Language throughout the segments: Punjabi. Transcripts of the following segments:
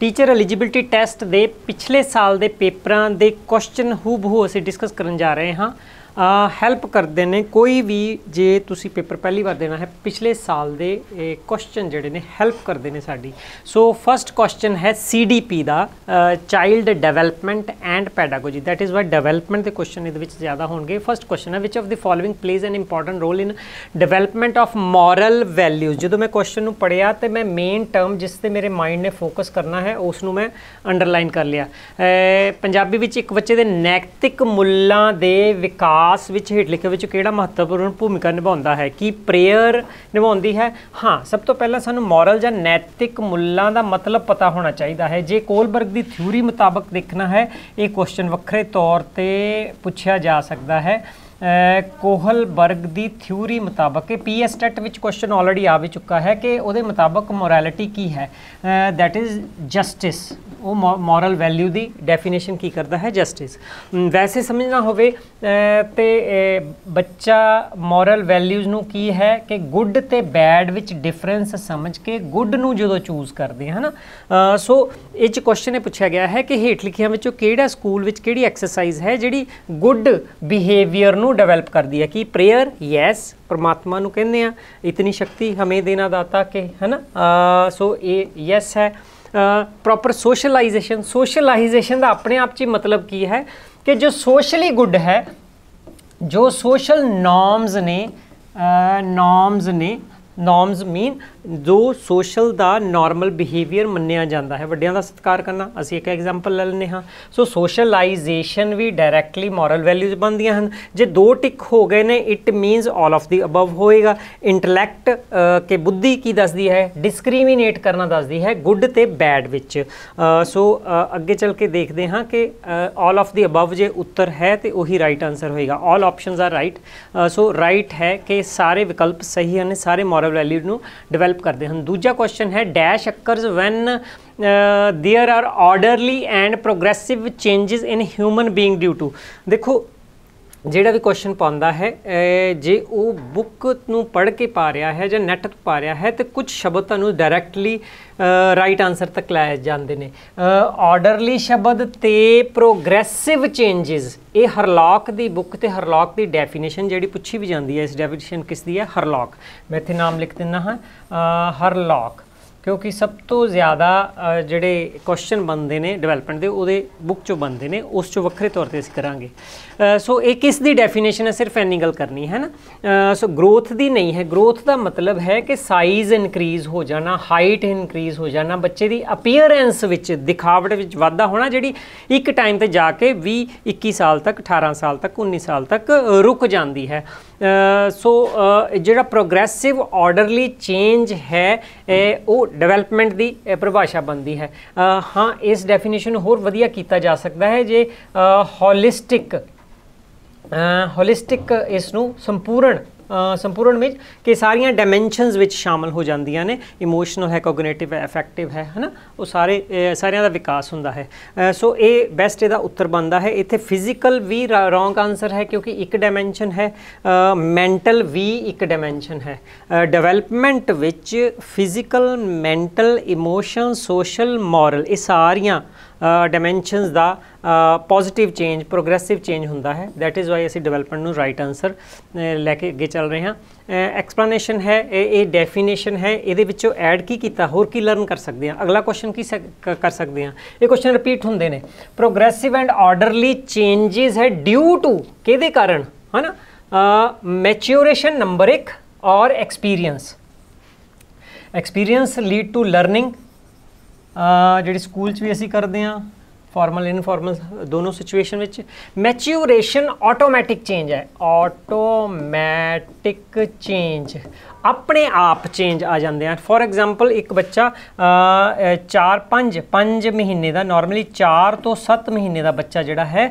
ਟੀਚਰ ਐਲੀਜੀਬਿਲਟੀ ਟੈਸਟ ਦੇ ਪਿਛਲੇ ਸਾਲ ਦੇ ਪੇਪਰਾਂ ਦੇ ਕੁਐਸਚਨ ਹੂਬਹੂ ਅਸੀਂ ਡਿਸਕਸ ਕਰਨ ਜਾ ਰਹੇ ਹਾਂ ਹੈਲਪ ਕਰਦੇ ਨੇ ਕੋਈ ਵੀ ਜੇ ਤੁਸੀਂ ਪੇਪਰ ਪਹਿਲੀ ਵਾਰ ਦੇਣਾ ਹੈ ਪਿਛਲੇ ਸਾਲ ਦੇ ਕੁਐਸਚਨ ਜਿਹੜੇ ਨੇ ਹੈਲਪ ਕਰਦੇ ਨੇ ਸਾਡੀ ਸੋ ਫਰਸਟ ਕੁਐਸਚਨ ਹੈ ਸੀਡੀਪੀ ਦਾ child development and pedagogy that is why development ਦੇ ਕੁਐਸਚਨ ਇਹਦੇ ਵਿੱਚ ਜ਼ਿਆਦਾ ਹੋਣਗੇ ਫਰਸਟ ਕੁਐਸਚਨ ਹੈ which of the following plays an important role in development of moral values ਜਦੋਂ ਮੈਂ ਕੁਐਸਚਨ ਨੂੰ ਪੜਿਆ ਤੇ ਮੈਂ ਮੇਨ ਟਰਮ ਜਿਸ ਤੇ ਮੇਰੇ ਮਾਈਂਡ ਨੇ ਫੋਕਸ ਕਰਨਾ ਹੈ ਉਸ ਨੂੰ ਮੈਂ ਅੰਡਰਲਾਈਨ ਕਰ ਲਿਆ ਪੰਜਾਬੀ ਵਿੱਚ ਇੱਕ ਬੱਚੇ ਦੇ ਨੈਤਿਕ ਮੁੱਲਾਂ ਦੇ ਵਿਕਾਸ ਅਰਦਾਸ ਵਿੱਚ ਹੇਠ ਲਿਖੇ ਵਿੱਚ ਕਿਹੜਾ ਮਹੱਤਵਪੂਰਨ ਭੂਮਿਕਾ ਨਿਭਾਉਂਦਾ ਹੈ ਕੀ ਪ੍ਰੇਅਰ ਨਿਭਾਉਂਦੀ ਹੈ ਹਾਂ ਸਭ ਤੋਂ ਪਹਿਲਾਂ ਸਾਨੂੰ ਮੋਰਲ ਜਾਂ ਨੈਤਿਕ ਮੁੱਲਾਂ ਦਾ ਮਤਲਬ ਪਤਾ ਹੋਣਾ ਚਾਹੀਦਾ ਹੈ ਜੇ ਕੋਲਬਰਗ ਦੀ ਥਿਊਰੀ ਮੁਤਾਬਕ ਦੇਖਣਾ ਹੈ ਇਹ ਕੁਐਸਚਨ ਵੱਖਰੇ ਤੌਰ ਤੇ ਪੁੱਛਿਆ ਜਾ ਸਕਦਾ ਹੈ ਕੋਹਲਬਰਗ ਦੀ ਥਿਊਰੀ ਮੁਤਾਬਕ ਕਿ ਪੀਐਸ ਟੈਟ ਵਿੱਚ ਕੁਐਸਚਨ ਆਲਰੇਡੀ ਆ ਵੀ ਚੁੱਕਾ ਹੈ ਕਿ ਉਹਦੇ ਮੁਤਾਬਕ ਮੋਰੈਲਿਟੀ ਕੀ ਹੈ ਥੈਟ ਇਜ਼ ਜਸਟਿਸ ਉਹ ਮੋਰਲ ਵੈਲਿਊ ਦੀ ਡੈਫੀਨੇਸ਼ਨ ਕੀ ਕਰਦਾ ਹੈ ਜਸਟਿਸ ਵੈਸੇ ਸਮਝਣਾ ਹੋਵੇ ਤੇ ਬੱਚਾ ਮੋਰਲ ਵੈਲਿਊਜ਼ ਨੂੰ ਕੀ ਹੈ ਕਿ ਗੁੱਡ ਤੇ ਬੈਡ ਵਿੱਚ ਡਿਫਰੈਂਸ ਸਮਝ ਕੇ ਗੁੱਡ ਨੂੰ ਜਦੋਂ ਚੂਜ਼ ਕਰਦੇ ਹੈ ਨਾ ਸੋ ਇਹ ਚ ਕੁਐਸਚਨ ਇਹ ਪੁੱਛਿਆ ਗਿਆ ਹੈ ਕਿ ਹੇਠ ਲਿਖੀਆਂ ਵਿੱਚੋਂ ਕਿਹੜਾ ਸਕੂਲ ਵਿੱਚ ਕਿਹੜੀ ਐਕਸਰਸਾਈਜ਼ ਹੈ ਜਿਹੜੀ ਗੁੱਡ ਬਿਹੇਵੀਅਰ ਨੂੰ ਨੂੰ ਡਿਵੈਲਪ ਕਰਦੀ ਹੈ ਕਿ ਪ੍ਰੇਅਰ ਯੈਸ ਪ੍ਰਮਾਤਮਾ ਨੂੰ ਕਹਿੰਦੇ ਆ ਇਤਨੀ ਸ਼ਕਤੀ ਹਮੇ ਦੇਣਾ ਦਾਤਾ ਕਿ ਹੈਨਾ ਸੋ ਇਹ ਯੈਸ ਹੈ ਪ੍ਰੋਪਰ ਸੋਸ਼ਲਾਈਜੇਸ਼ਨ ਸੋਸ਼ਲਾਈਜੇਸ਼ਨ ਦਾ ਆਪਣੇ ਆਪ 'ਚ ਮਤਲਬ ਕੀ ਹੈ ਕਿ ਜੋ ਸੋਸ਼ਲੀ ਗੁੱਡ ਹੈ ਜੋ ਸੋਸ਼ਲ ਨੋਰਮਸ ਨੇ ਨੋਰਮਸ ਨੇ ਨੋਰਮਸ ਮੀਨ ਜੋ ਸੋਸ਼ਲ ਦਾ ਨਾਰਮਲ ਬਿਹੇਵੀਅਰ ਮੰਨਿਆ ਜਾਂਦਾ ਹੈ ਵੱਡਿਆਂ ਦਾ ਸਤਿਕਾਰ ਕਰਨਾ ਅਸੀਂ ਇੱਕ ਐਗਜ਼ਾਮਪਲ ਲੈ ਲੈਨੇ ਹਾਂ ਸੋ ਸੋਸ਼ਲਾਈਜੇਸ਼ਨ ਵੀ ਡਾਇਰੈਕਟਲੀ ਮੋਰਲ ਵੈਲਿਊਜ਼ ਬਣਦੀਆਂ ਹਨ ਜੇ ਦੋ ਟਿਕ ਹੋ ਗਏ ਨੇ it means all of the above ਹੋਏਗਾ ਇੰਟੈਲੈਕਟ ਕੇ ਬੁੱਧੀ ਕੀ ਦੱਸਦੀ ਹੈ ਡਿਸਕ੍ਰਿਮੀਨੇਟ ਕਰਨਾ ਦੱਸਦੀ ਹੈ ਗੁੱਡ ਤੇ ਬੈਡ ਵਿੱਚ ਸੋ ਅੱਗੇ ਚੱਲ ਕੇ ਦੇਖਦੇ ਹਾਂ ਕਿ ਆਲ ਆਫ ਦੀ ਅਬਵ ਜੇ ਉੱਤਰ ਹੈ ਤੇ ਉਹੀ ਰਾਈਟ ਆਨਸਰ ਹੋਏਗਾ all options are right so right ਹੈ ਕਿ ਸਾਰੇ ਵਿਕਲਪ ਸਹੀ ਹਨ ਸਾਰੇ ਮੋਰਲ ਵੈਲਿਊ ਨੂੰ ਡਿਵੈਲਪ ਹੈਲਪ ਕਰਦੇ ਹਨ ਦੂਜਾ ਕੁਐਸਚਨ ਹੈ dash occurs when there are orderly and progressive changes in human being due to देखो ਜਿਹੜਾ ਵੀ ਕੁਐਸਚਨ ਪਾਉਂਦਾ ਹੈ ਜੇ ਉਹ ਬੁੱਕ ਨੂੰ ਪੜ੍ਹ ਕੇ ਪਾ ਰਿਹਾ ਹੈ ਜਾਂ ਨੈਟ ਪਾ ਰਿਹਾ ਹੈ ਤੇ ਕੁਝ ਸ਼ਬਦ ਤੁਹਾਨੂੰ ਡਾਇਰੈਕਟਲੀ ਰਾਈਟ ਆਨਸਰ ਤੱਕ ਲੈ ਜਾਂਦੇ ਨੇ ਆਰਡਰਲੀ ਸ਼ਬਦ ਤੇ ਪ੍ਰੋਗਰੈਸਿਵ ਚੇਂजेस ਇਹ ਹਰਲੌਕ ਦੀ ਬੁੱਕ ਤੇ ਹਰਲੌਕ ਦੀ ਡੈਫੀਨੇਸ਼ਨ ਜਿਹੜੀ ਪੁੱਛੀ ਵੀ ਜਾਂਦੀ ਹੈ ਇਸ ਡੈਫੀਨੇਸ਼ਨ ਕਿਸ ਦੀ ਹੈ ਹਰਲੌਕ ਮੈਂ ਇੱਥੇ ਨਾਮ ਲਿਖ ਦਿੰਦਾ ਹਾਂ ਹਰਲੌਕ ਕਿਉਂਕਿ ਸਭ ਤੋਂ ਜ਼ਿਆਦਾ ਜਿਹੜੇ ਕੁਐਸਚਨ ਬਣਦੇ ਨੇ ਡਿਵੈਲਪਮੈਂਟ ਦੇ ਉਹਦੇ ਬੁੱਕ ਚੋਂ ਬਣਦੇ ਨੇ ਉਸ ਚੋਂ ਵੱਖਰੇ ਤੌਰ ਤੇ ਅਸੀਂ ਕਰਾਂਗੇ ਸੋ ਇਹ ਕਿਸ ਦੀ ਡੈਫੀਨੇਸ਼ਨ ਹੈ ਸਿਰਫ ਐਨੀ ਗੱਲ ਕਰਨੀ ਹੈ ਨਾ ਸੋ ਗਰੋਥ ਦੀ ਨਹੀਂ ਹੈ ਗਰੋਥ ਦਾ ਮਤਲਬ ਹੈ ਕਿ ਸਾਈਜ਼ ਇਨਕਰੀਜ਼ ਹੋ ਜਾਣਾ ਹਾਈਟ ਇਨਕਰੀਜ਼ ਹੋ ਜਾਣਾ ਬੱਚੇ ਦੀ ਅਪੀਅਰੈਂਸ ਵਿੱਚ ਦਿਖਾਵਟ ਵਿੱਚ ਵਾਧਾ ਹੋਣਾ ਜਿਹੜੀ ਇੱਕ ਟਾਈਮ ਤੇ ਜਾ ਕੇ 20 21 ਸਾਲ ਤੱਕ 18 ਸਾਲ ਤੱਕ 19 ਸਾਲ ਤੱਕ ਰੁਕ ਜਾਂਦੀ ਹੈ ਸੋ ਜਿਹੜਾ ਪ੍ਰੋਗਰੈਸਿਵ ਆਰਡਰਲੀ ਚੇਂਜ ਹੈ ਉਹ ਡਿਵੈਲਪਮੈਂਟ ਦੀ ਪਰਿਭਾਸ਼ਾ ਬਣਦੀ ਹੈ ਹਾਂ ਇਸ ਡੈਫੀਨੇਸ਼ਨ ਹੋਰ ਵਧੀਆ ਕੀਤਾ ਜਾ ਸਕਦਾ ਹੈ ਜੇ ਹੋਲਿਸਟਿਕ ਹੋਲਿਸਟਿਕ ਇਸ ਨੂੰ ਸੰਪੂਰਨ ਸੰਪੂਰਨ ਵਿੱਚ ਕਿ ਸਾਰੀਆਂ ਡਾਈਮੈਂਸ਼ਨਸ ਵਿੱਚ ਸ਼ਾਮਲ ਹੋ ਜਾਂਦੀਆਂ ਨੇ ਇਮੋਸ਼ਨਲ ਹੈ ਕੋਗਨੀਟਿਵ ਹੈ ਅਫੈਕਟਿਵ ਹੈ ਹਨਾ ਉਹ ਸਾਰੇ ਸਾਰਿਆਂ ਦਾ ਵਿਕਾਸ ਹੁੰਦਾ ਹੈ ਸੋ ਇਹ ਬੈਸਟ ਇਹਦਾ ਉੱਤਰ ਬਣਦਾ ਹੈ ਇੱਥੇ ਫਿਜ਼ੀਕਲ ਵੀ ਰੋਂਗ ਆਨਸਰ ਹੈ ਕਿਉਂਕਿ ਇੱਕ ਡਾਈਮੈਂਸ਼ਨ ਹੈ ਮੈਂਟਲ ਵੀ ਇੱਕ ਡਾਈਮੈਂਸ਼ਨ ਹੈ ਡਿਵੈਲਪਮੈਂਟ ਵਿੱਚ physical mental emotion social moral ਇਹ ਸਾਰੀਆਂ ਡਾਈਮੈਂਸ਼ਨਸ ਦਾ ਪੋਜ਼ਿਟਿਵ ਚੇਂਜ ਪ੍ਰੋਗਰੈਸਿਵ ਚੇਂਜ ਹੁੰਦਾ ਹੈ ਥੈਟ ਇਜ਼ ਵਾਈ ਅਸੀਂ ਡਿਵੈਲਪਮੈਂਟ ਨੂੰ ਰਾਈਟ ਆਨਸਰ ਲੈ ਕੇ ਅੱਗੇ ਚੱਲ ਰਹੇ ਹਾਂ ਐਕਸਪਲੇਨੇਸ਼ਨ ਹੈ ਇਹ ਡੈਫੀਨੇਸ਼ਨ ਹੈ ਇਹਦੇ ਵਿੱਚੋਂ ਐਡ ਕੀ ਕੀਤਾ ਹੋਰ ਕੀ ਲਰਨ ਕਰ ਸਕਦੇ ਹਾਂ ਅਗਲਾ ਕੁਐਸਚਨ ਕੀ ਕਰ ਸਕਦੇ ਹਾਂ ਇਹ ਕੁਐਸਚਨ ਰਿਪੀਟ ਹੁੰਦੇ ਨੇ ਪ੍ਰੋਗਰੈਸਿਵ ਐਂਡ ਆਰਡਰਲੀ ਚੇਂजेस ਹੈ ਡਿਊ ਟੂ ਕਿਹਦੇ ਕਾਰਨ ਹਨਾ ਮੈਚੂਰੇਸ਼ਨ ਨੰਬਰ 1 ਔਰ experience experience lead to learning ਜਿਹੜੀ ਸਕੂਲ 'ਚ ਵੀ ਅਸੀਂ ਕਰਦੇ ਆ ਫਾਰਮਲ ਇਨਫਾਰਮਲ ਦੋਨੋਂ ਸਿਚੁਏਸ਼ਨ ਵਿੱਚ ਮੈਚੂਰੇਸ਼ਨ ਆਟੋਮੈਟਿਕ ਚੇਂਜ ਹੈ ਆਟੋਮੈਟਿਕ ਚੇਂਜ ਆਪਣੇ ਆਪ ਚੇਂਜ ਆ ਜਾਂਦੇ ਆ ਫੋਰ ਐਗਜ਼ਾਮਪਲ ਇੱਕ ਬੱਚਾ 4 5 5 ਮਹੀਨੇ ਦਾ ਨਾਰਮਲੀ 4 ਤੋਂ 7 ਮਹੀਨੇ ਦਾ ਬੱਚਾ ਜਿਹੜਾ ਹੈ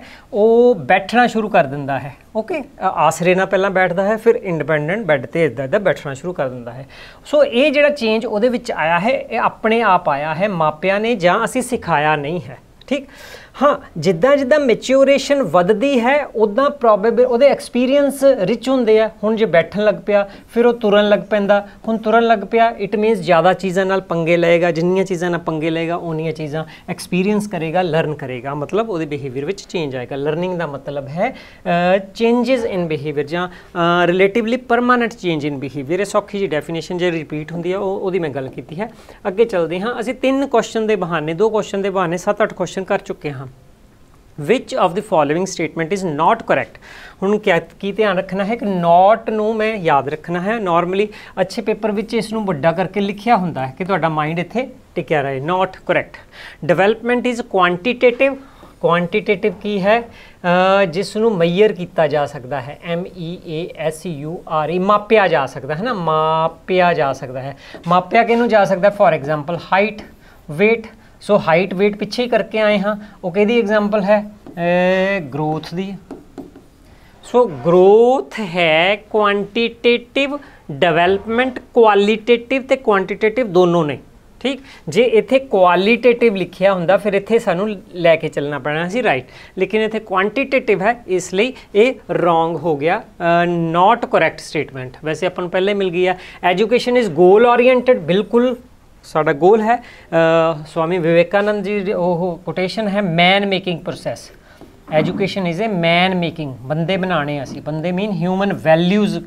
ਉਹ ਬੈਠਣਾ ਸ਼ੁਰੂ ਕਰ ਦਿੰਦਾ ਹੈ ਓਕੇ ਆਸਰੇ ਨਾਲ ਪਹਿਲਾਂ ਬੈਠਦਾ ਹੈ ਫਿਰ ਇੰਡੀਪੈਂਡੈਂਟ ਬੈੱਡ ਤੇ ਇਦਾਂ ਇਦਾਂ ਬੈਠਣਾ ਸ਼ੁਰੂ ਕਰ ਦਿੰਦਾ ਹੈ ਸੋ ਇਹ ਜਿਹੜਾ ਚੇਂਜ ਉਹਦੇ ਵਿੱਚ ਆਇਆ ਹੈ ਇਹ ਆਪਣੇ ਆਪ ਆਇਆ ਹੈ ਮਾਪਿਆਂ ਨੇ ਜਾਂ ਅਸੀਂ ਸਿਖਾਇਆ ਨਹੀਂ ਹੈ ठीक ਹਾਂ ਜਿੱਦਾਂ ਜਿੱਦਾਂ ਮੈਚੂਰੇਸ਼ਨ ਵੱਧਦੀ ਹੈ ਉਦਾਂ ਪ੍ਰੋਬੇਬਲ ਉਹਦੇ ਐਕਸਪੀਰੀਅੰਸ ਰਿਚ ਹੁੰਦੇ ਆ ਹੁਣ ਜੇ ਬੈਠਣ ਲੱਗ ਪਿਆ ਫਿਰ ਉਹ ਤੁਰਨ ਲੱਗ ਪੈਂਦਾ ਹੁਣ ਤੁਰਨ ਲੱਗ ਪਿਆ ਇਟ ਮੀਨਸ ਜ਼ਿਆਦਾ ਚੀਜ਼ਾਂ ਨਾਲ ਪੰਗੇ ਲਏਗਾ ਜਿੰਨੀਆਂ ਚੀਜ਼ਾਂ ਨਾਲ ਪੰਗੇ ਲਏਗਾ ਉਹਨੀਆਂ ਚੀਜ਼ਾਂ ਐਕਸਪੀਰੀਅੰਸ ਕਰੇਗਾ ਲਰਨ ਕਰੇਗਾ ਮਤਲਬ ਉਹਦੇ ਬਿਹੇਵੀਅਰ ਵਿੱਚ ਚੇਂਜ ਆਏਗਾ ਲਰਨਿੰਗ ਦਾ ਮਤਲਬ ਹੈ ਚੇਂजेस ਇਨ ਬਿਹੇਵੀਅਰ ਜਾਂ relatively permanent change in behaviour ਇਹ ਸੌਖੀ ਜੀ ਡੈਫੀਨੇਸ਼ਨ ਜੇ ਰਿਪੀਟ ਹੁੰਦੀ ਹੈ ਉਹ ਉਹਦੀ ਮੈਂ ਗੱਲ ਕੀਤੀ ਹੈ ਅੱਗੇ ਚੱਲਦੇ ਹਾਂ ਅਸੀਂ ਤਿੰਨ ਕੁਐਸਚਨ ਦੇ ਬਹਾਨੇ ਦੋ ਕੁਐਸਚਨ ਦੇ ਬਹਾਨੇ 7-8 ਕੁਐਸਚਨ ਕਰ ਚੁੱਕੇ ਹਾਂ which of the following statement is not correct ਹੁਣ ਕੀ ਧਿਆਨ ਰੱਖਣਾ ਹੈ ਕਿ ਨਾਟ ਨੂੰ ਮੈਂ ਯਾਦ ਰੱਖਣਾ ਹੈ ਨਾਰਮਲੀ ਅੱਛੇ ਪੇਪਰ ਵਿੱਚ ਇਸ ਨੂੰ ਵੱਡਾ ਕਰਕੇ ਲਿਖਿਆ ਹੁੰਦਾ ਹੈ ਕਿ ਤੁਹਾਡਾ ਮਾਈਂਡ ਇੱਥੇ ਟਿਕਿਆ ਰਹੇ not correct development is quantitative quantitative ਕੀ ਹੈ ਜਿਸ ਨੂੰ ਮਈਅਰ ਕੀਤਾ ਜਾ ਸਕਦਾ ਹੈ M E A S U R E ਮਾਪਿਆ ਜਾ ਸਕਦਾ ਹੈ ਨਾ ਮਾਪਿਆ ਜਾ ਸਕਦਾ ਹੈ ਮਾਪਿਆ ਕਿਹਨੂੰ ਜਾ ਸਕਦਾ for example height weight so height weight ਪਿੱਛੇ ਹੀ ਕਰਕੇ ਆਏ ਹਾਂ ਉਹ ਕਿਹਦੀ ਐਗਜ਼ਾਮਪਲ ਹੈ ਗਰੋਥ ਦੀ ਸੋ ਗਰੋਥ ਹੈ ਕੁਆਂਟੀਟੇਟਿਵ ਡਿਵੈਲਪਮੈਂਟ ਕੁਆਲਿਟੇਟਿਵ ਤੇ ਕੁਆਂਟੀਟੇਟਿਵ ਦੋਨੋਂ ਨੇ ਠੀਕ ਜੇ ਇੱਥੇ ਕੁਆਲਿਟੇਟਿਵ ਲਿਖਿਆ ਹੁੰਦਾ ਫਿਰ ਇੱਥੇ ਸਾਨੂੰ ਲੈ ਕੇ ਚੱਲਣਾ ਪੈਣਾ ਸੀ ਰਾਈਟ ਲੇਕਿਨ ਇੱਥੇ ਕੁਆਂਟੀਟੇਟਿਵ ਹੈ ਇਸ ਲਈ ਇਹ ਰੋਂਗ ਹੋ ਗਿਆ ਨਾਟ ਕਰੈਕਟ ਸਟੇਟਮੈਂਟ ਵੈਸੇ ਆਪਾਂ ਨੂੰ ਪਹਿਲੇ ਮਿਲ ਗਈ ਹੈ ਐਜੂਕੇਸ਼ਨ ਇਜ਼ ਗੋਲ ਓਰੀਐਂਟਡ ਬਿਲਕੁਲ ਸਾਡਾ ਗੋਲ ਹੈ ਸਵਾਮੀ ਵਿਵੇਕਾਨੰਦ ਜੀ ਉਹ ਕੋਟੇਸ਼ਨ ਹੈ man making process education is a man making ਬੰਦੇ ਬਣਾਣੇ ਅਸੀਂ ਬੰਦੇ ਮੀਨ ਹਿਊਮਨ ਵੈਲਿਊਜ਼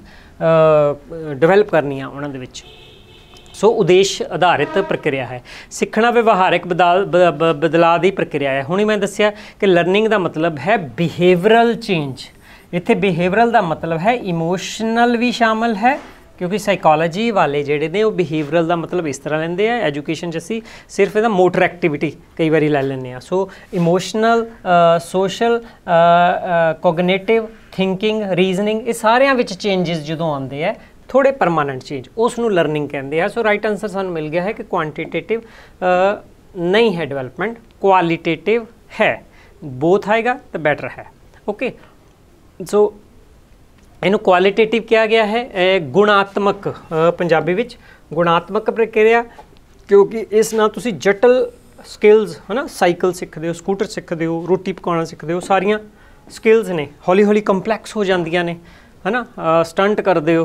ਡਿਵੈਲਪ ਕਰਨੀਆਂ ਉਹਨਾਂ ਦੇ ਵਿੱਚ ਸੋ ਉਦੇਸ਼ ਆਧਾਰਿਤ ਪ੍ਰਕਿਰਿਆ ਹੈ ਸਿੱਖਣਾ ਵਿਵਹਾਰਿਕ ਬਦਲਾਅ ਦੀ ਪ੍ਰਕਿਰਿਆ ਹੈ ਹੁਣੇ ਮੈਂ ਦੱਸਿਆ ਕਿ ਲਰਨਿੰਗ ਦਾ ਮਤਲਬ ਹੈ ਬਿਹੇਵਰਲ ਚੇਂਜ ਇੱਥੇ ਬਿਹੇਵਰਲ ਦਾ ਮਤਲਬ ਹੈ ਇਮੋਸ਼ਨਲ ਵੀ ਸ਼ਾਮਲ ਹੈ ਕਿਉਂਕਿ ਸਾਈਕੋਲੋਜੀ ਵਾਲੇ ਜਿਹੜੇ ਨੇ ਉਹ ਬਿਹੇਵੀਅਰਲ ਦਾ ਮਤਲਬ ਇਸ ਤਰ੍ਹਾਂ ਲੈਂਦੇ ਆ ਐਜੂਕੇਸ਼ਨ ਚ ਅਸੀਂ ਸਿਰਫ ਇਹਦਾ ਮੋਟਰ ਐਕਟੀਵਿਟੀ ਕਈ ਵਾਰੀ ਲੈ ਲੈਂਦੇ ਆ so emotional social cognitive thinking reasoning ਇਹ ਸਾਰਿਆਂ ਵਿੱਚ ਚੇਂजेस ਜਦੋਂ ਆਉਂਦੇ ਆ ਥੋੜੇ ਪਰਮਾਨੈਂਟ ਚੇਂਜ ਉਸ ਨੂੰ ਲਰਨਿੰਗ ਕਹਿੰਦੇ ਆ ਸੋ ਰਾਈਟ ਆਨਸਰ ਸਾਨੂੰ ਮਿਲ ਗਿਆ ਹੈ ਕਿ ਕੁਆਂਟੀਟੇਟਿਵ ਨਹੀਂ ਹੈ ਡਿਵੈਲਪਮੈਂਟ ਕੁਆਲਿਟੇਟਿਵ ਹੈ ਬੋਥ ਆਏਗਾ ਤਾਂ ਬੈਟਰ ਹੈ ਓਕੇ ਸੋ ਇਹਨੂੰ ਕੁਆਲਿਟੇਟਿਵ ਕਿਹਾ ਗਿਆ ਹੈ ਗੁਣਾਤਮਕ ਪੰਜਾਬੀ ਵਿੱਚ ਗੁਣਾਤਮਕ ਪ੍ਰਕਿਰਿਆ ਕਿਉਂਕਿ ਇਸ ਨਾਲ ਤੁਸੀਂ ਜਟਲ ਸਕਿੱਲਸ ਹਨਾ ਸਾਈਕਲ ਸਿੱਖਦੇ ਹੋ ਸਕੂਟਰ ਸਿੱਖਦੇ ਹੋ ਰੋਟੀ ਪਕਾਉਣਾ ਸਿੱਖਦੇ ਹੋ ਸਾਰੀਆਂ ਸਕਿੱਲਸ ਨੇ ਹੌਲੀ ਹੌਲੀ ਕੰਪਲੈਕਸ ਹੋ ਜਾਂਦੀਆਂ ਨੇ ਹਨਾ ਸਟੰਟ ਕਰਦੇ ਹੋ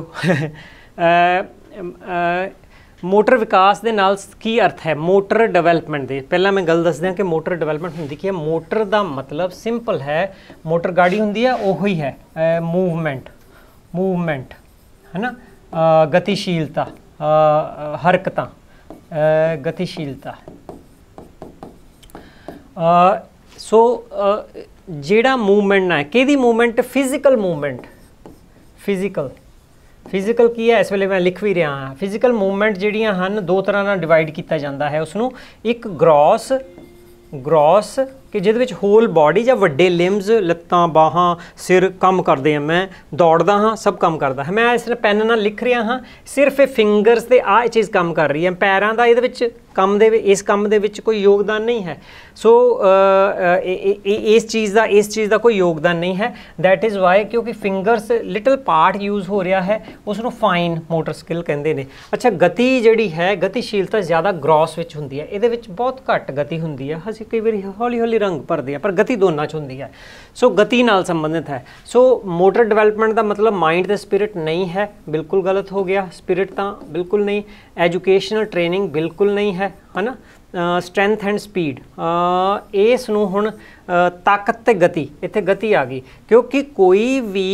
ਮੋਟਰ ਵਿਕਾਸ ਦੇ ਨਾਲ ਕੀ ਅਰਥ ਹੈ ਮੋਟਰ ਡਿਵੈਲਪਮੈਂਟ ਦੇ ਪਹਿਲਾਂ ਮੈਂ ਗੱਲ ਦਿਆਂ ਕਿ ਮੋਟਰ ਡਿਵੈਲਪਮੈਂਟ ਹੁੰਦੀ ਕੀ ਹੈ ਮੋਟਰ ਦਾ ਮਤਲਬ ਸਿੰਪਲ ਹੈ ਮੋਟਰ ਗਾੜੀ ਹੁੰਦੀ ਹੈ ਉਹ ਹੀ ਹੈ ਮੂਵਮੈਂਟ ਮੂਵਮੈਂਟ ਹੈਨਾ ਗਤੀਸ਼ੀਲਤਾ ਹਰਕਤਾਂ ਗਤੀਸ਼ੀਲਤਾ ਸੋ ਜਿਹੜਾ ਮੂਵਮੈਂਟ ਨਾ ਹੈ ਕਿਹਦੀ movement physical movement physical physical ਕੀ ਹੈ ਇਸ ਵੇਲੇ ਮੈਂ ਲਿਖ ਵੀ ਰਿਹਾ ਹਾਂ ਫਿਜ਼ੀਕਲ ਮੂਵਮੈਂਟ ਜਿਹੜੀਆਂ ਹਨ ਦੋ ਤਰ੍ਹਾਂ ਨਾਲ ਡਿਵਾਈਡ ਕੀਤਾ ਜਾਂਦਾ ਹੈ ਉਸ ਨੂੰ ਇੱਕ ਗ੍ਰੋਸ ਗ੍ਰੋਸ ਕਿ ਜਿਹਦੇ ਵਿੱਚ ਹੋਲ ਬਾਡੀ ਜਾਂ ਵੱਡੇ ਲਿਮਸ ਲੱਤਾਂ ਬਾਹਾਂ ਸਿਰ ਕੰਮ ਕਰਦੇ ਆ ਮੈਂ ਦੌੜਦਾ ਹਾਂ ਸਭ ਕੰਮ ਕਰਦਾ ਹਾਂ ਮੈਂ ਇਸ ਪੈਨ ਨਾਲ ਲਿਖ ਰਿਹਾ ਹਾਂ ਸਿਰਫ ਇਹ ਫਿੰਗਰਸ ਤੇ ਆ ਚੀਜ਼ ਕੰਮ ਕਰ ਰਹੀ ਹੈ ਪੈਰਾਂ ਦਾ ਇਹਦੇ ਵਿੱਚ ਕੰਮ ਦੇ ਇਸ ਕੰਮ ਦੇ ਵਿੱਚ ਕੋਈ ਯੋਗਦਾਨ ਨਹੀਂ ਹੈ ਸੋ ਇਸ ਚੀਜ਼ ਦਾ ਇਸ ਚੀਜ਼ ਦਾ ਕੋਈ ਯੋਗਦਾਨ ਨਹੀਂ ਹੈ ਥੈਟ ਇਜ਼ ਵਾਈ ਕਿਉਂਕਿ ਫਿੰਗਰਸ ਲਿਟਲ ਪਾਰਟ ਯੂਜ਼ ਹੋ ਰਿਹਾ ਹੈ ਉਸ ਨੂੰ ਫਾਈਨ ਮੋਟਰ ਸਕਿੱਲ ਕਹਿੰਦੇ ਨੇ ਅੱਛਾ ਗਤੀ ਜਿਹੜੀ ਹੈ ਗਤੀਸ਼ੀਲਤਾ ਜ਼ਿਆਦਾ ਗ੍ਰੋਸ ਵਿੱਚ ਹੁੰਦੀ ਹੈ ਇਹਦੇ ਵਿੱਚ ਬਹੁਤ ਘੱਟ ਗਤੀ ਹੁੰਦੀ ਹੈ ਅਸੀਂ ਕਈ ਵਾਰੀ ਹੌਲੀ ਹੌਲੀ ਰੰਗ ਭਰਦੀ ਹੈ ਪਰ ਗਤੀ ਦੋਨਾਂ 'ਚ ਹੁੰਦੀ ਹੈ ਸੋ ਗਤੀ ਨਾਲ ਸੰਬੰਧਿਤ ਹੈ ਸੋ ਮੋਟਰ ਡਿਵੈਲਪਮੈਂਟ ਦਾ ਮਤਲਬ ਮਾਈਂਡ ਤੇ ਸਪਿਰਿਟ ਨਹੀਂ ਹੈ ਬਿਲਕੁਲ ਗਲਤ ਹੋ ਗਿਆ ਸਪਿਰਿਟ ਤਾਂ ਬਿਲਕੁਲ ਨਹੀਂ ਐਜੂਕੇਸ਼ਨਲ ਟ੍ਰੇਨਿੰਗ ਬਿਲਕੁਲ ਨਹੀਂ ਹੈ ਹਨਾ ਸਟਰੈਂਥ ਐਂਡ ਸਪੀਡ ਇਸ ਨੂੰ ਹੁਣ ਤਾਕਤ ਤੇ ਗਤੀ ਇੱਥੇ ਗਤੀ ਆ ਗਈ ਕਿਉਂਕਿ ਕੋਈ ਵੀ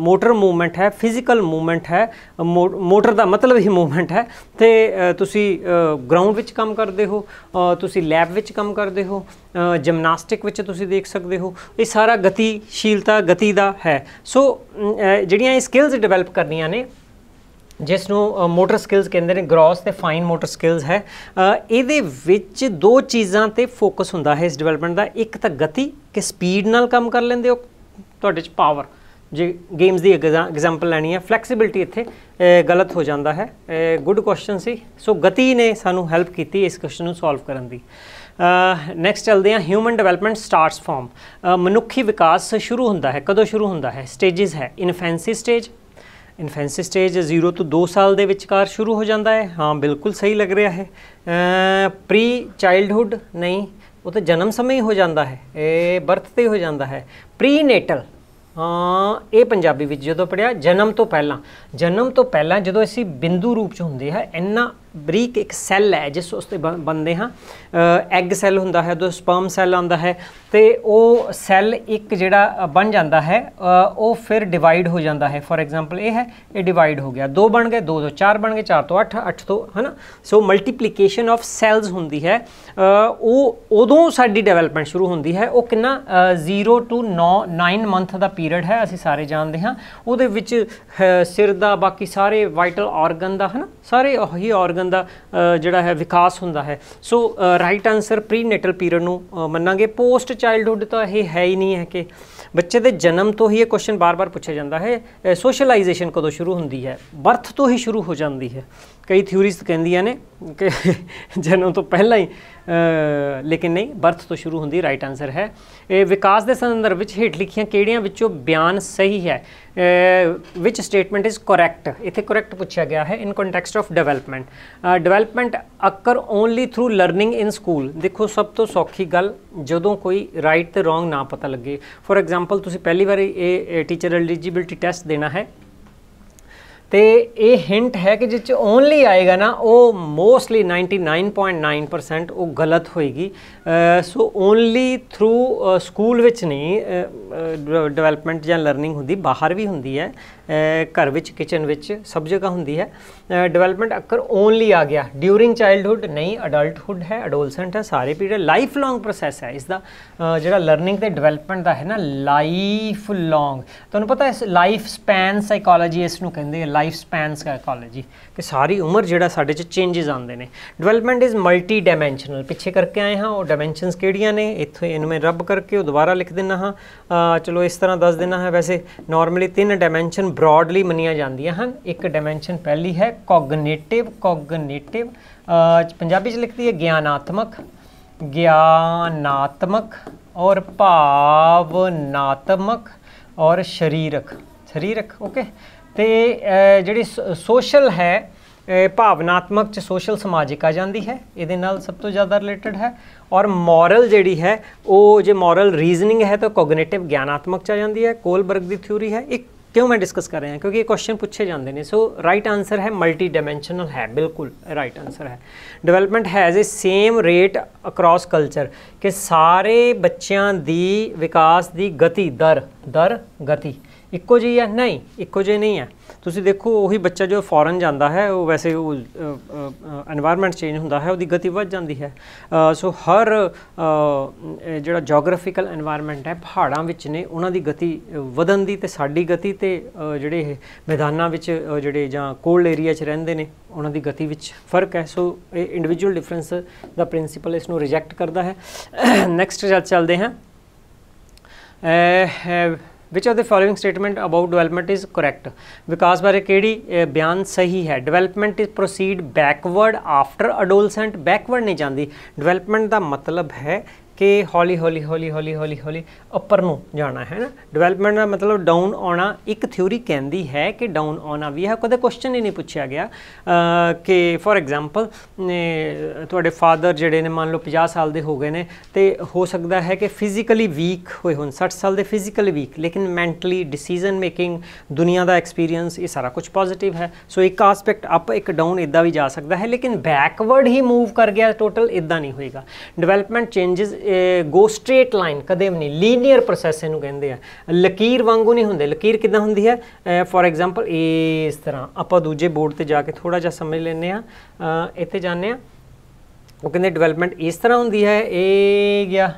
ਮੋਟਰ ਮੂਵਮੈਂਟ ਹੈ ਫਿਜ਼ੀਕਲ ਮੂਵਮੈਂਟ ਹੈ ਮੋਟਰ ਦਾ ਮਤਲਬ ਹੀ ਮੂਵਮੈਂਟ ਹੈ ਤੇ ਤੁਸੀਂ ਗਰਾਊਂਡ ਵਿੱਚ ਕੰਮ ਕਰਦੇ ਹੋ ਤੁਸੀਂ ਲੈਬ ਵਿੱਚ ਕੰਮ ਕਰਦੇ ਹੋ ਜਿਮਨਾਸਟਿਕ ਵਿੱਚ ਤੁਸੀਂ ਦੇਖ ਸਕਦੇ ਹੋ ਇਹ ਸਾਰਾ ਗਤੀਸ਼ੀਲਤਾ ਗਤੀ ਦਾ ਹੈ ਸੋ ਜਿਹੜੀਆਂ ਇਹ ਸਕਿੱਲਸ ਡਿਵੈਲਪ ਕਰਨੀਆਂ ਨੇ ਜਿਸ ਨੂੰ ਮੋਟਰ ਸਕਿੱਲਸ ਕਹਿੰਦੇ ਨੇ ਗ੍ਰੋਸ ਤੇ ਫਾਈਨ ਮੋਟਰ ਸਕਿੱਲਸ ਹੈ ਇਹਦੇ ਵਿੱਚ ਦੋ ਚੀਜ਼ਾਂ ਤੇ ਫੋਕਸ ਹੁੰਦਾ ਹੈ ਇਸ ਡਿਵੈਲਪਮੈਂਟ ਦਾ ਇੱਕ ਤਾਂ ਗਤੀ ਕਿ ਸਪੀਡ ਨਾਲ ਕੰਮ ਕਰ ਲੈਂਦੇ ਹੋ ਤੁਹਾਡੇ ਚ ਪਾਵਰ ਜੇ ਗੇਮਸ ਦੀ ਐਗਜ਼ਾਮਪਲ ਲੈਣੀ ਹੈ ਫਲੈਕਸੀਬਿਲਟੀ ਇੱਥੇ ਗਲਤ ਹੋ ਜਾਂਦਾ ਹੈ ਗੁੱਡ ਕੁਐਸਚਨ ਸੀ ਸੋ ਗਤੀ ਨੇ ਸਾਨੂੰ ਹੈਲਪ ਕੀਤੀ ਇਸ ਕੁਐਸਚਨ ਨੂੰ ਸੋਲਵ ਕਰਨ ਦੀ ਨੈਕਸਟ ਚਲਦੇ ਹਾਂ ਹਿਊਮਨ ਡਿਵੈਲਪਮੈਂਟ ਸਟਾਰਟਸ ਫਰਮ ਮਨੁੱਖੀ ਵਿਕਾਸ ਸ਼ੁਰੂ ਹੁੰਦਾ ਹੈ ਕਦੋਂ ਸ਼ੁਰੂ ਹੁੰਦਾ ਹੈ ਸਟੇजेस ਹੈ ਇਨਫੈਂਸੀ ਸਟੇਜ ਇਨਫੈਂਸੀ ਸਟੇਜ 0 ਤੋਂ 2 ਸਾਲ ਦੇ ਵਿਚਕਾਰ ਸ਼ੁਰੂ ਹੋ ਜਾਂਦਾ ਹੈ ਹਾਂ ਬਿਲਕੁਲ ਸਹੀ ਲੱਗ ਰਿਹਾ ਹੈ ਪ੍ਰੀ ਚਾਈਲਡਹੁੱਡ ਨਹੀਂ ਉਹ ਤਾਂ ਜਨਮ ਸਮੇਂ ਹੀ ਹੋ ਜਾਂਦਾ ਹੈ ਇਹ ਬਰਥ ਤੇ ਹੋ ਜਾਂਦਾ ਹੈ ਪ੍ਰੀ ਨੇਟਲ ਹਾਂ ਇਹ ਪੰਜਾਬੀ ਵਿੱਚ ਜਦੋਂ ਪੜਿਆ ਜਨਮ ਤੋਂ ਪਹਿਲਾਂ ਜਨਮ ਤੋਂ ਪਹਿਲਾਂ ਜਦੋਂ ਅਸੀਂ ਬਿੰਦੂ ਰੂਪ ਚ ਹੁੰਦੇ ਹਾਂ ਇੰਨਾ ਬਰੀਕ ਇੱਕ ਸੈੱਲ ਹੈ ਜਿਸ ਉਸ ਤੇ ਬੰਦੇ ਹਾਂ ਐਗ ਸੈੱਲ ਹੁੰਦਾ ਹੈ ਦੋ ਸਪਰਮ ਸੈੱਲ ਆਉਂਦਾ ਹੈ ਤੇ ਉਹ ਸੈੱਲ ਇੱਕ ਜਿਹੜਾ ਬਣ ਜਾਂਦਾ ਹੈ ਉਹ ਫਿਰ ਡਿਵਾਈਡ ਹੋ ਜਾਂਦਾ ਹੈ ਫੋਰ ਐਗਜ਼ਾਮਪਲ ਇਹ ਹੈ ਇਹ ਡਿਵਾਈਡ ਹੋ ਗਿਆ ਦੋ ਬਣ ਗਏ ਦੋ ਤੋਂ ਚਾਰ ਬਣ ਗਏ ਚਾਰ ਤੋਂ ਅੱਠ ਅੱਠ ਤੋਂ ਹਨਾ ਸੋ ਮਲਟੀਪਲੀਕੇਸ਼ਨ ਆਫ ਸੈੱਲਸ ਹੁੰਦੀ ਹੈ ਉਹ ਉਦੋਂ ਸਾਡੀ ਡਿਵੈਲਪਮੈਂਟ ਸ਼ੁਰੂ ਹੁੰਦੀ ਹੈ ਉਹ ਕਿੰਨਾ 0 ਟੂ 9 9 ਮੰਥ ਦਾ ਪੀਰੀਅਡ ਹੈ ਅਸੀਂ ਸਾਰੇ ਜਾਣਦੇ ਹਾਂ ਉਹਦੇ ਵਿੱਚ ਸਿਰ ਦਾ ਬਾਕੀ ਸਾਰੇ ਵਾਈਟਲ ਆਰਗਨ ਦਾ ਹਨਾ ਸਾਰੇ ਉਹੀ ਆਰਗਨ ਪ੍ਰਜਨਨ ਦਾ ਜਿਹੜਾ ਹੈ ਵਿਕਾਸ ਹੁੰਦਾ ਹੈ so right answer prenatal period ਨੂੰ ਮੰਨਾਂਗੇ ਪੋਸਟ ਚਾਈਲਡਹੂਡ ਤਾਂ ਇਹ ਹੈ ਹੀ ਨਹੀਂ ਹੈ ਕਿ ਬੱਚੇ ਦੇ ਜਨਮ ਤੋਂ ਹੀ ਇਹ ਕੁਐਸਚਨ ਬਾਰ-ਬਾਰ ਪੁੱਛਿਆ ਜਾਂਦਾ ਹੈ ਸੋਸ਼ਲਾਈਜੇਸ਼ਨ ਕਦੋਂ ਸ਼ੁਰੂ ਹੁੰਦੀ ਹੈ ਬਰਥ ਤੋਂ ਹੀ ਸ਼ੁਰੂ ਹੋ ਜਾਂਦੀ ਹੈ ਕਈ ਥਿਊਰੀਜ਼ ਕਹਿੰਦੀਆਂ ਨੇ ਕਿ ਜਨਮ ਤੋਂ ਪਹਿਲਾਂ ਹੀ ਲੇਕਿਨ ਨਹੀਂ ਬਰਥ ਤੋਂ ਸ਼ੁਰੂ ਹੁੰਦੀ ਰਾਈਟ ਆਨਸਰ ਹੈ ਇਹ ਵਿਕਾਸ ਦੇ ਸੰਦਰਭ ਵਿੱਚ ਹੇਠ ਲਿਖੀਆਂ ਕਿਹੜੀਆਂ ਵਿੱਚੋਂ ਬਿਆਨ ਸਹੀ ਹੈ ਵਿਚ ਸਟੇਟਮੈਂਟ ਇਜ਼ ਕਰੈਕਟ ਇਥੇ ਕਰੈਕਟ ਪੁੱਛਿਆ ਗਿਆ ਹੈ in context of development development occur only through learning in school ਦੇਖੋ ਸਭ ਤੋਂ ਸੌਖੀ ਗੱਲ ਜਦੋਂ ਕੋਈ ਰਾਈਟ ਤੇ ਰੋਂਗ ਨਾ ਪਤਾ ਲੱਗੇ ਫੋਰ ਐਗਜ਼ਾਮਪਲ ਤੁਸੀਂ ਪਹਿਲੀ ਵਾਰ ਇਹ ਟੀਚਰ ਐਲੀਜੀਬਿਲਟੀ ਟੈਸਟ ਦੇਣਾ ਹੈ ਤੇ ਇਹ ਹਿੰਟ ਹੈ ਕਿ ਜਿੱਚ ਓਨਲੀ ਆਏਗਾ ਨਾ ਉਹ ਮੋਸਟਲੀ 99.9% ਉਹ ਗਲਤ ਹੋਏਗੀ ਸੋ ਓਨਲੀ ਥਰੂ ਸਕੂਲ ਵਿੱਚ ਨਹੀਂ ਡਿਵੈਲਪਮੈਂਟ ਜਾਂ ਲਰਨਿੰਗ ਹੁੰਦੀ ਬਾਹਰ ਵੀ ਹੁੰਦੀ ਹੈ ਘਰ ਵਿੱਚ ਕਿਚਨ ਵਿੱਚ ਸਭ ਜਗ੍ਹਾ ਹੁੰਦੀ ਹੈ ਡਿਵੈਲਪਮੈਂਟ ਅਕਰ ਓਨਲੀ ਆ ਗਿਆ ਡਿਊਰਿੰਗ ਚਾਈਲਡਹੂਡ ਨਹੀਂ ਅਡਲਟਹੂਡ ਹੈ ਐਡੋਲਸੈਂਟ ਹੈ ਸਾਰੇ ਪੀਰੀਅਡ ਲਾਈਫ ਲੌਂਗ ਪ੍ਰੋਸੈਸ ਹੈ ਇਸ ਦਾ ਜਿਹੜਾ ਲਰਨਿੰਗ ਤੇ ਡਿਵੈਲਪਮੈਂਟ ਦਾ ਹੈ ਨਾ ਲਾਈਫ ਲੌਂਗ ਤੁਹਾਨੂੰ ਪਤਾ ਹੈ ਲਾਈਫ ਸਪੈਨ ਸਾਈਕੋਲੋਜੀ ਇਸ ਨੂੰ ਕਹਿੰਦੇ ਹੈ ਲਾਈਫ ਸਪੈਨ ਸਾਈਕੋਲੋਜੀ ਕਿ ਸਾਰੀ ਉਮਰ ਜਿਹੜਾ ਸਾਡੇ 'ਚ ਚੇਂਜਸ ਆਉਂਦੇ ਨੇ ਡਿਵੈਲਪਮੈਂਟ ਇਜ਼ ਮਲਟੀ ਡਾਈਮੈਂਸ਼ਨਲ ਪਿੱਛੇ ਕਰਕੇ ਆਏ ਹਾਂ ਉਹ ਡਾਈਮੈਂਸ਼ਨਸ ਕਿਹੜੀਆਂ ਨੇ ਇੱਥੇ ਇਹਨੂੰ ਮੈਂ ਰੱਬ ਕਰਕੇ ਉਹ ਦੁਬਾਰਾ ਲਿਖ ਦਿੰਨਾ ਹਾਂ ਚਲੋ ਇਸ ਤਰ੍ਹਾਂ ਦੱਸ ਦਿੰਨਾ ਹੈ ਵੈਸੇ ਨਾਰਮਲੀ ਤਿੰਨ ਡਾਈਮੈਂਸ਼ਨ ਬ੍ਰੌਡਲੀ ਮੰਨੀਆਂ ਜਾਂਦੀਆਂ ਹਨ ਇੱਕ ਡਾਈਮੈਂਸ਼ਨ ਪਹਿਲੀ ਹੈ ਕੌਗਨੀਟਿਵ ਕੌਗਨੀਟਿਵ ਪੰਜਾਬੀ ਚ ਲਿਖਦੀ ਹੈ ਗਿਆਨਾਤਮਕ ਗਿਆਨਾਤਮਕ ਔਰ ਭਾਵਨਾਤਮਕ ਔਰ ਸਰੀਰਕ ਸਰੀਰਕ ਓਕੇ ਤੇ ਜਿਹੜੀ ਸੋਸ਼ਲ ਹੈ ਭਾਵਨਾਤਮਕ ਚ ਸੋਸ਼ਲ ਸਮਾਜਿਕ ਆ ਜਾਂਦੀ ਹੈ ਇਹਦੇ ਨਾਲ ਸਭ ਤੋਂ ਜ਼ਿਆਦਾ ਰਿਲੇਟਡ ਹੈ ਔਰ ਮੋਰਲ ਜਿਹੜੀ ਹੈ ਉਹ ਜੇ ਮੋਰਲ ਰੀਜ਼ਨਿੰਗ ਹੈ ਤਾਂ ਕੌਗਨੀਟਿਵ ਗਿਆਨਾਤਮਕ ਚ ਆ ਜਾਂਦੀ ਹੈ ਕੋਲਬਰਗ ਦੀ ਥਿਊਰੀ ਹੈ ਇੱਕ क्यों मैं डिस्कस कर रहे हैं क्योंकि ये क्वेश्चन पूछे जाते हैं सो राइट आंसर है मल्टी डायमेंशनल है बिल्कुल राइट right आंसर है development has a same rate across culture कि सारे बच्चों की विकास की गति दर दर गति ਇੱਕੋ ਜਿਹੀ ਹੈ ਨਹੀਂ ਇੱਕੋ ਜਿਹੀ ਨਹੀਂ ਹੈ ਤੁਸੀਂ ਦੇਖੋ ਉਹੀ ਬੱਚਾ ਜੋ ਫੋਰਨ ਜਾਂਦਾ ਹੈ ਉਹ ਵੈਸੇ ਉਹ এনवायरमेंट ਚੇਂਜ ਹੁੰਦਾ ਹੈ ਉਹਦੀ ਗਤੀ ਵੱਧ ਜਾਂਦੀ ਹੈ ਸੋ ਹਰ ਜਿਹੜਾ ਜੀਓਗ੍ਰਾਫੀਕਲ এনवायरमेंट ਹੈ ਪਹਾੜਾਂ ਵਿੱਚ ਨੇ ਉਹਨਾਂ ਦੀ ਗਤੀ ਵਧਣ ਦੀ ਤੇ ਸਾਡੀ ਗਤੀ ਤੇ ਜਿਹੜੇ ਮੈਦਾਨਾਂ ਵਿੱਚ ਜਿਹੜੇ ਜਾਂ ਕੋਲਡ ਏਰੀਆ 'ਚ ਰਹਿੰਦੇ ਨੇ ਉਹਨਾਂ ਦੀ ਗਤੀ ਵਿੱਚ ਫਰਕ ਹੈ ਸੋ ਇਹ ਇੰਡੀਵਿਜੂਅਲ ਡਿਫਰੈਂਸ ਦਾ ਪ੍ਰਿੰਸੀਪਲ ਇਸ ਨੂੰ ਰਿਜੈਕਟ ਕਰਦਾ ਹੈ ਨੈਕਸਟ ਚੱਲਦੇ ਹਾਂ which of the following statement about development is correct ਵਿਕਾਸ ਬਾਰੇ ਕਿਹੜੀ ਬਿਆਨ ਸਹੀ ਹੈ development is proceed backward after adolescent backward ਨਹੀਂ ਜਾਂਦੀ ਡਿਵੈਲਪਮੈਂਟ ਦਾ ਮਤਲਬ ਹੈ ਕਿ ਹੌਲੀ ਹੌਲੀ ਹੌਲੀ ਹੌਲੀ ਹੌਲੀ ਹੌਲੀ ਉੱਪਰ ਨੂੰ ਜਾਣਾ ਹੈ ਨਾ ਡਿਵੈਲਪਮੈਂਟ ਦਾ ਮਤਲਬ ਡਾਊਨ ਆਉਣਾ ਇੱਕ ਥਿਉਰੀ ਕਹਿੰਦੀ ਹੈ ਕਿ ਡਾਊਨ ਆਉਣਾ ਵੀ ਹੈ ਕਦੇ ਕੁਐਸਚਨ ਹੀ ਨਹੀਂ ਪੁੱਛਿਆ ਗਿਆ ਕਿ ਫੋਰ ਐਗਜ਼ਾਮਪਲ ਤੁਹਾਡੇ ਫਾਦਰ ਜਿਹੜੇ ਨੇ ਮੰਨ ਲਓ 50 ਸਾਲ ਦੇ ਹੋ ਗਏ ਨੇ ਤੇ ਹੋ ਸਕਦਾ ਹੈ ਕਿ ਫਿਜ਼ੀਕਲੀ ਵੀਕ ਹੋਏ ਹੋਣ 60 ਸਾਲ ਦੇ ਫਿਜ਼ੀਕਲੀ ਵੀਕ ਲੇਕਿਨ ਮੈਂਟਲੀ ਡਿਸੀਜਨ ਮੇਕਿੰਗ ਦੁਨੀਆ ਦਾ ਐਕਸਪੀਰੀਅੰਸ ਇਹ ਸਾਰਾ ਕੁਝ ਪੋਜ਼ਿਟਿਵ ਹੈ ਸੋ ਇੱਕ ਆਸਪੈਕਟ ਅਪ ਇੱਕ ਡਾਊਨ ਇਦਾਂ ਵੀ ਜਾ ਸਕਦਾ ਹੈ ਲੇਕਿਨ ਬੈਕਵਰਡ ਹੀ ਮੂਵ ਕਰ ਗਿਆ ਟੋਟਲ ਇਦਾਂ ਨਹੀਂ ਹੋਏਗਾ development changes go straight line ਕਦੇ ਵੀ ਨਹੀਂ ਲੀਨੀਅਰ ਪ੍ਰੋਸੈਸ ਇਹਨੂੰ ਕਹਿੰਦੇ ਆ ਲਕੀਰ ਵਾਂਗੂ ਨਹੀਂ ਹੁੰਦੇ ਲਕੀਰ ਕਿਦਾਂ ਹੁੰਦੀ ਹੈ ਫੋਰ ਐਗਜ਼ਾਮਪਲ ਇਸ ਤਰ੍ਹਾਂ ਆਪਾਂ ਦੂਜੇ ਬੋਰਡ ਤੇ ਜਾ ਕੇ ਥੋੜਾ ਜਿਹਾ ਸਮਝ ਲੈਨੇ ਆ ਇੱਥੇ ਜਾਣੇ ਆ ਉਹ ਕਹਿੰਦੇ ਡਿਵੈਲਪਮੈਂਟ ਇਸ ਤਰ੍ਹਾਂ ਹੁੰਦੀ ਹੈ ਇਹ ਗਿਆ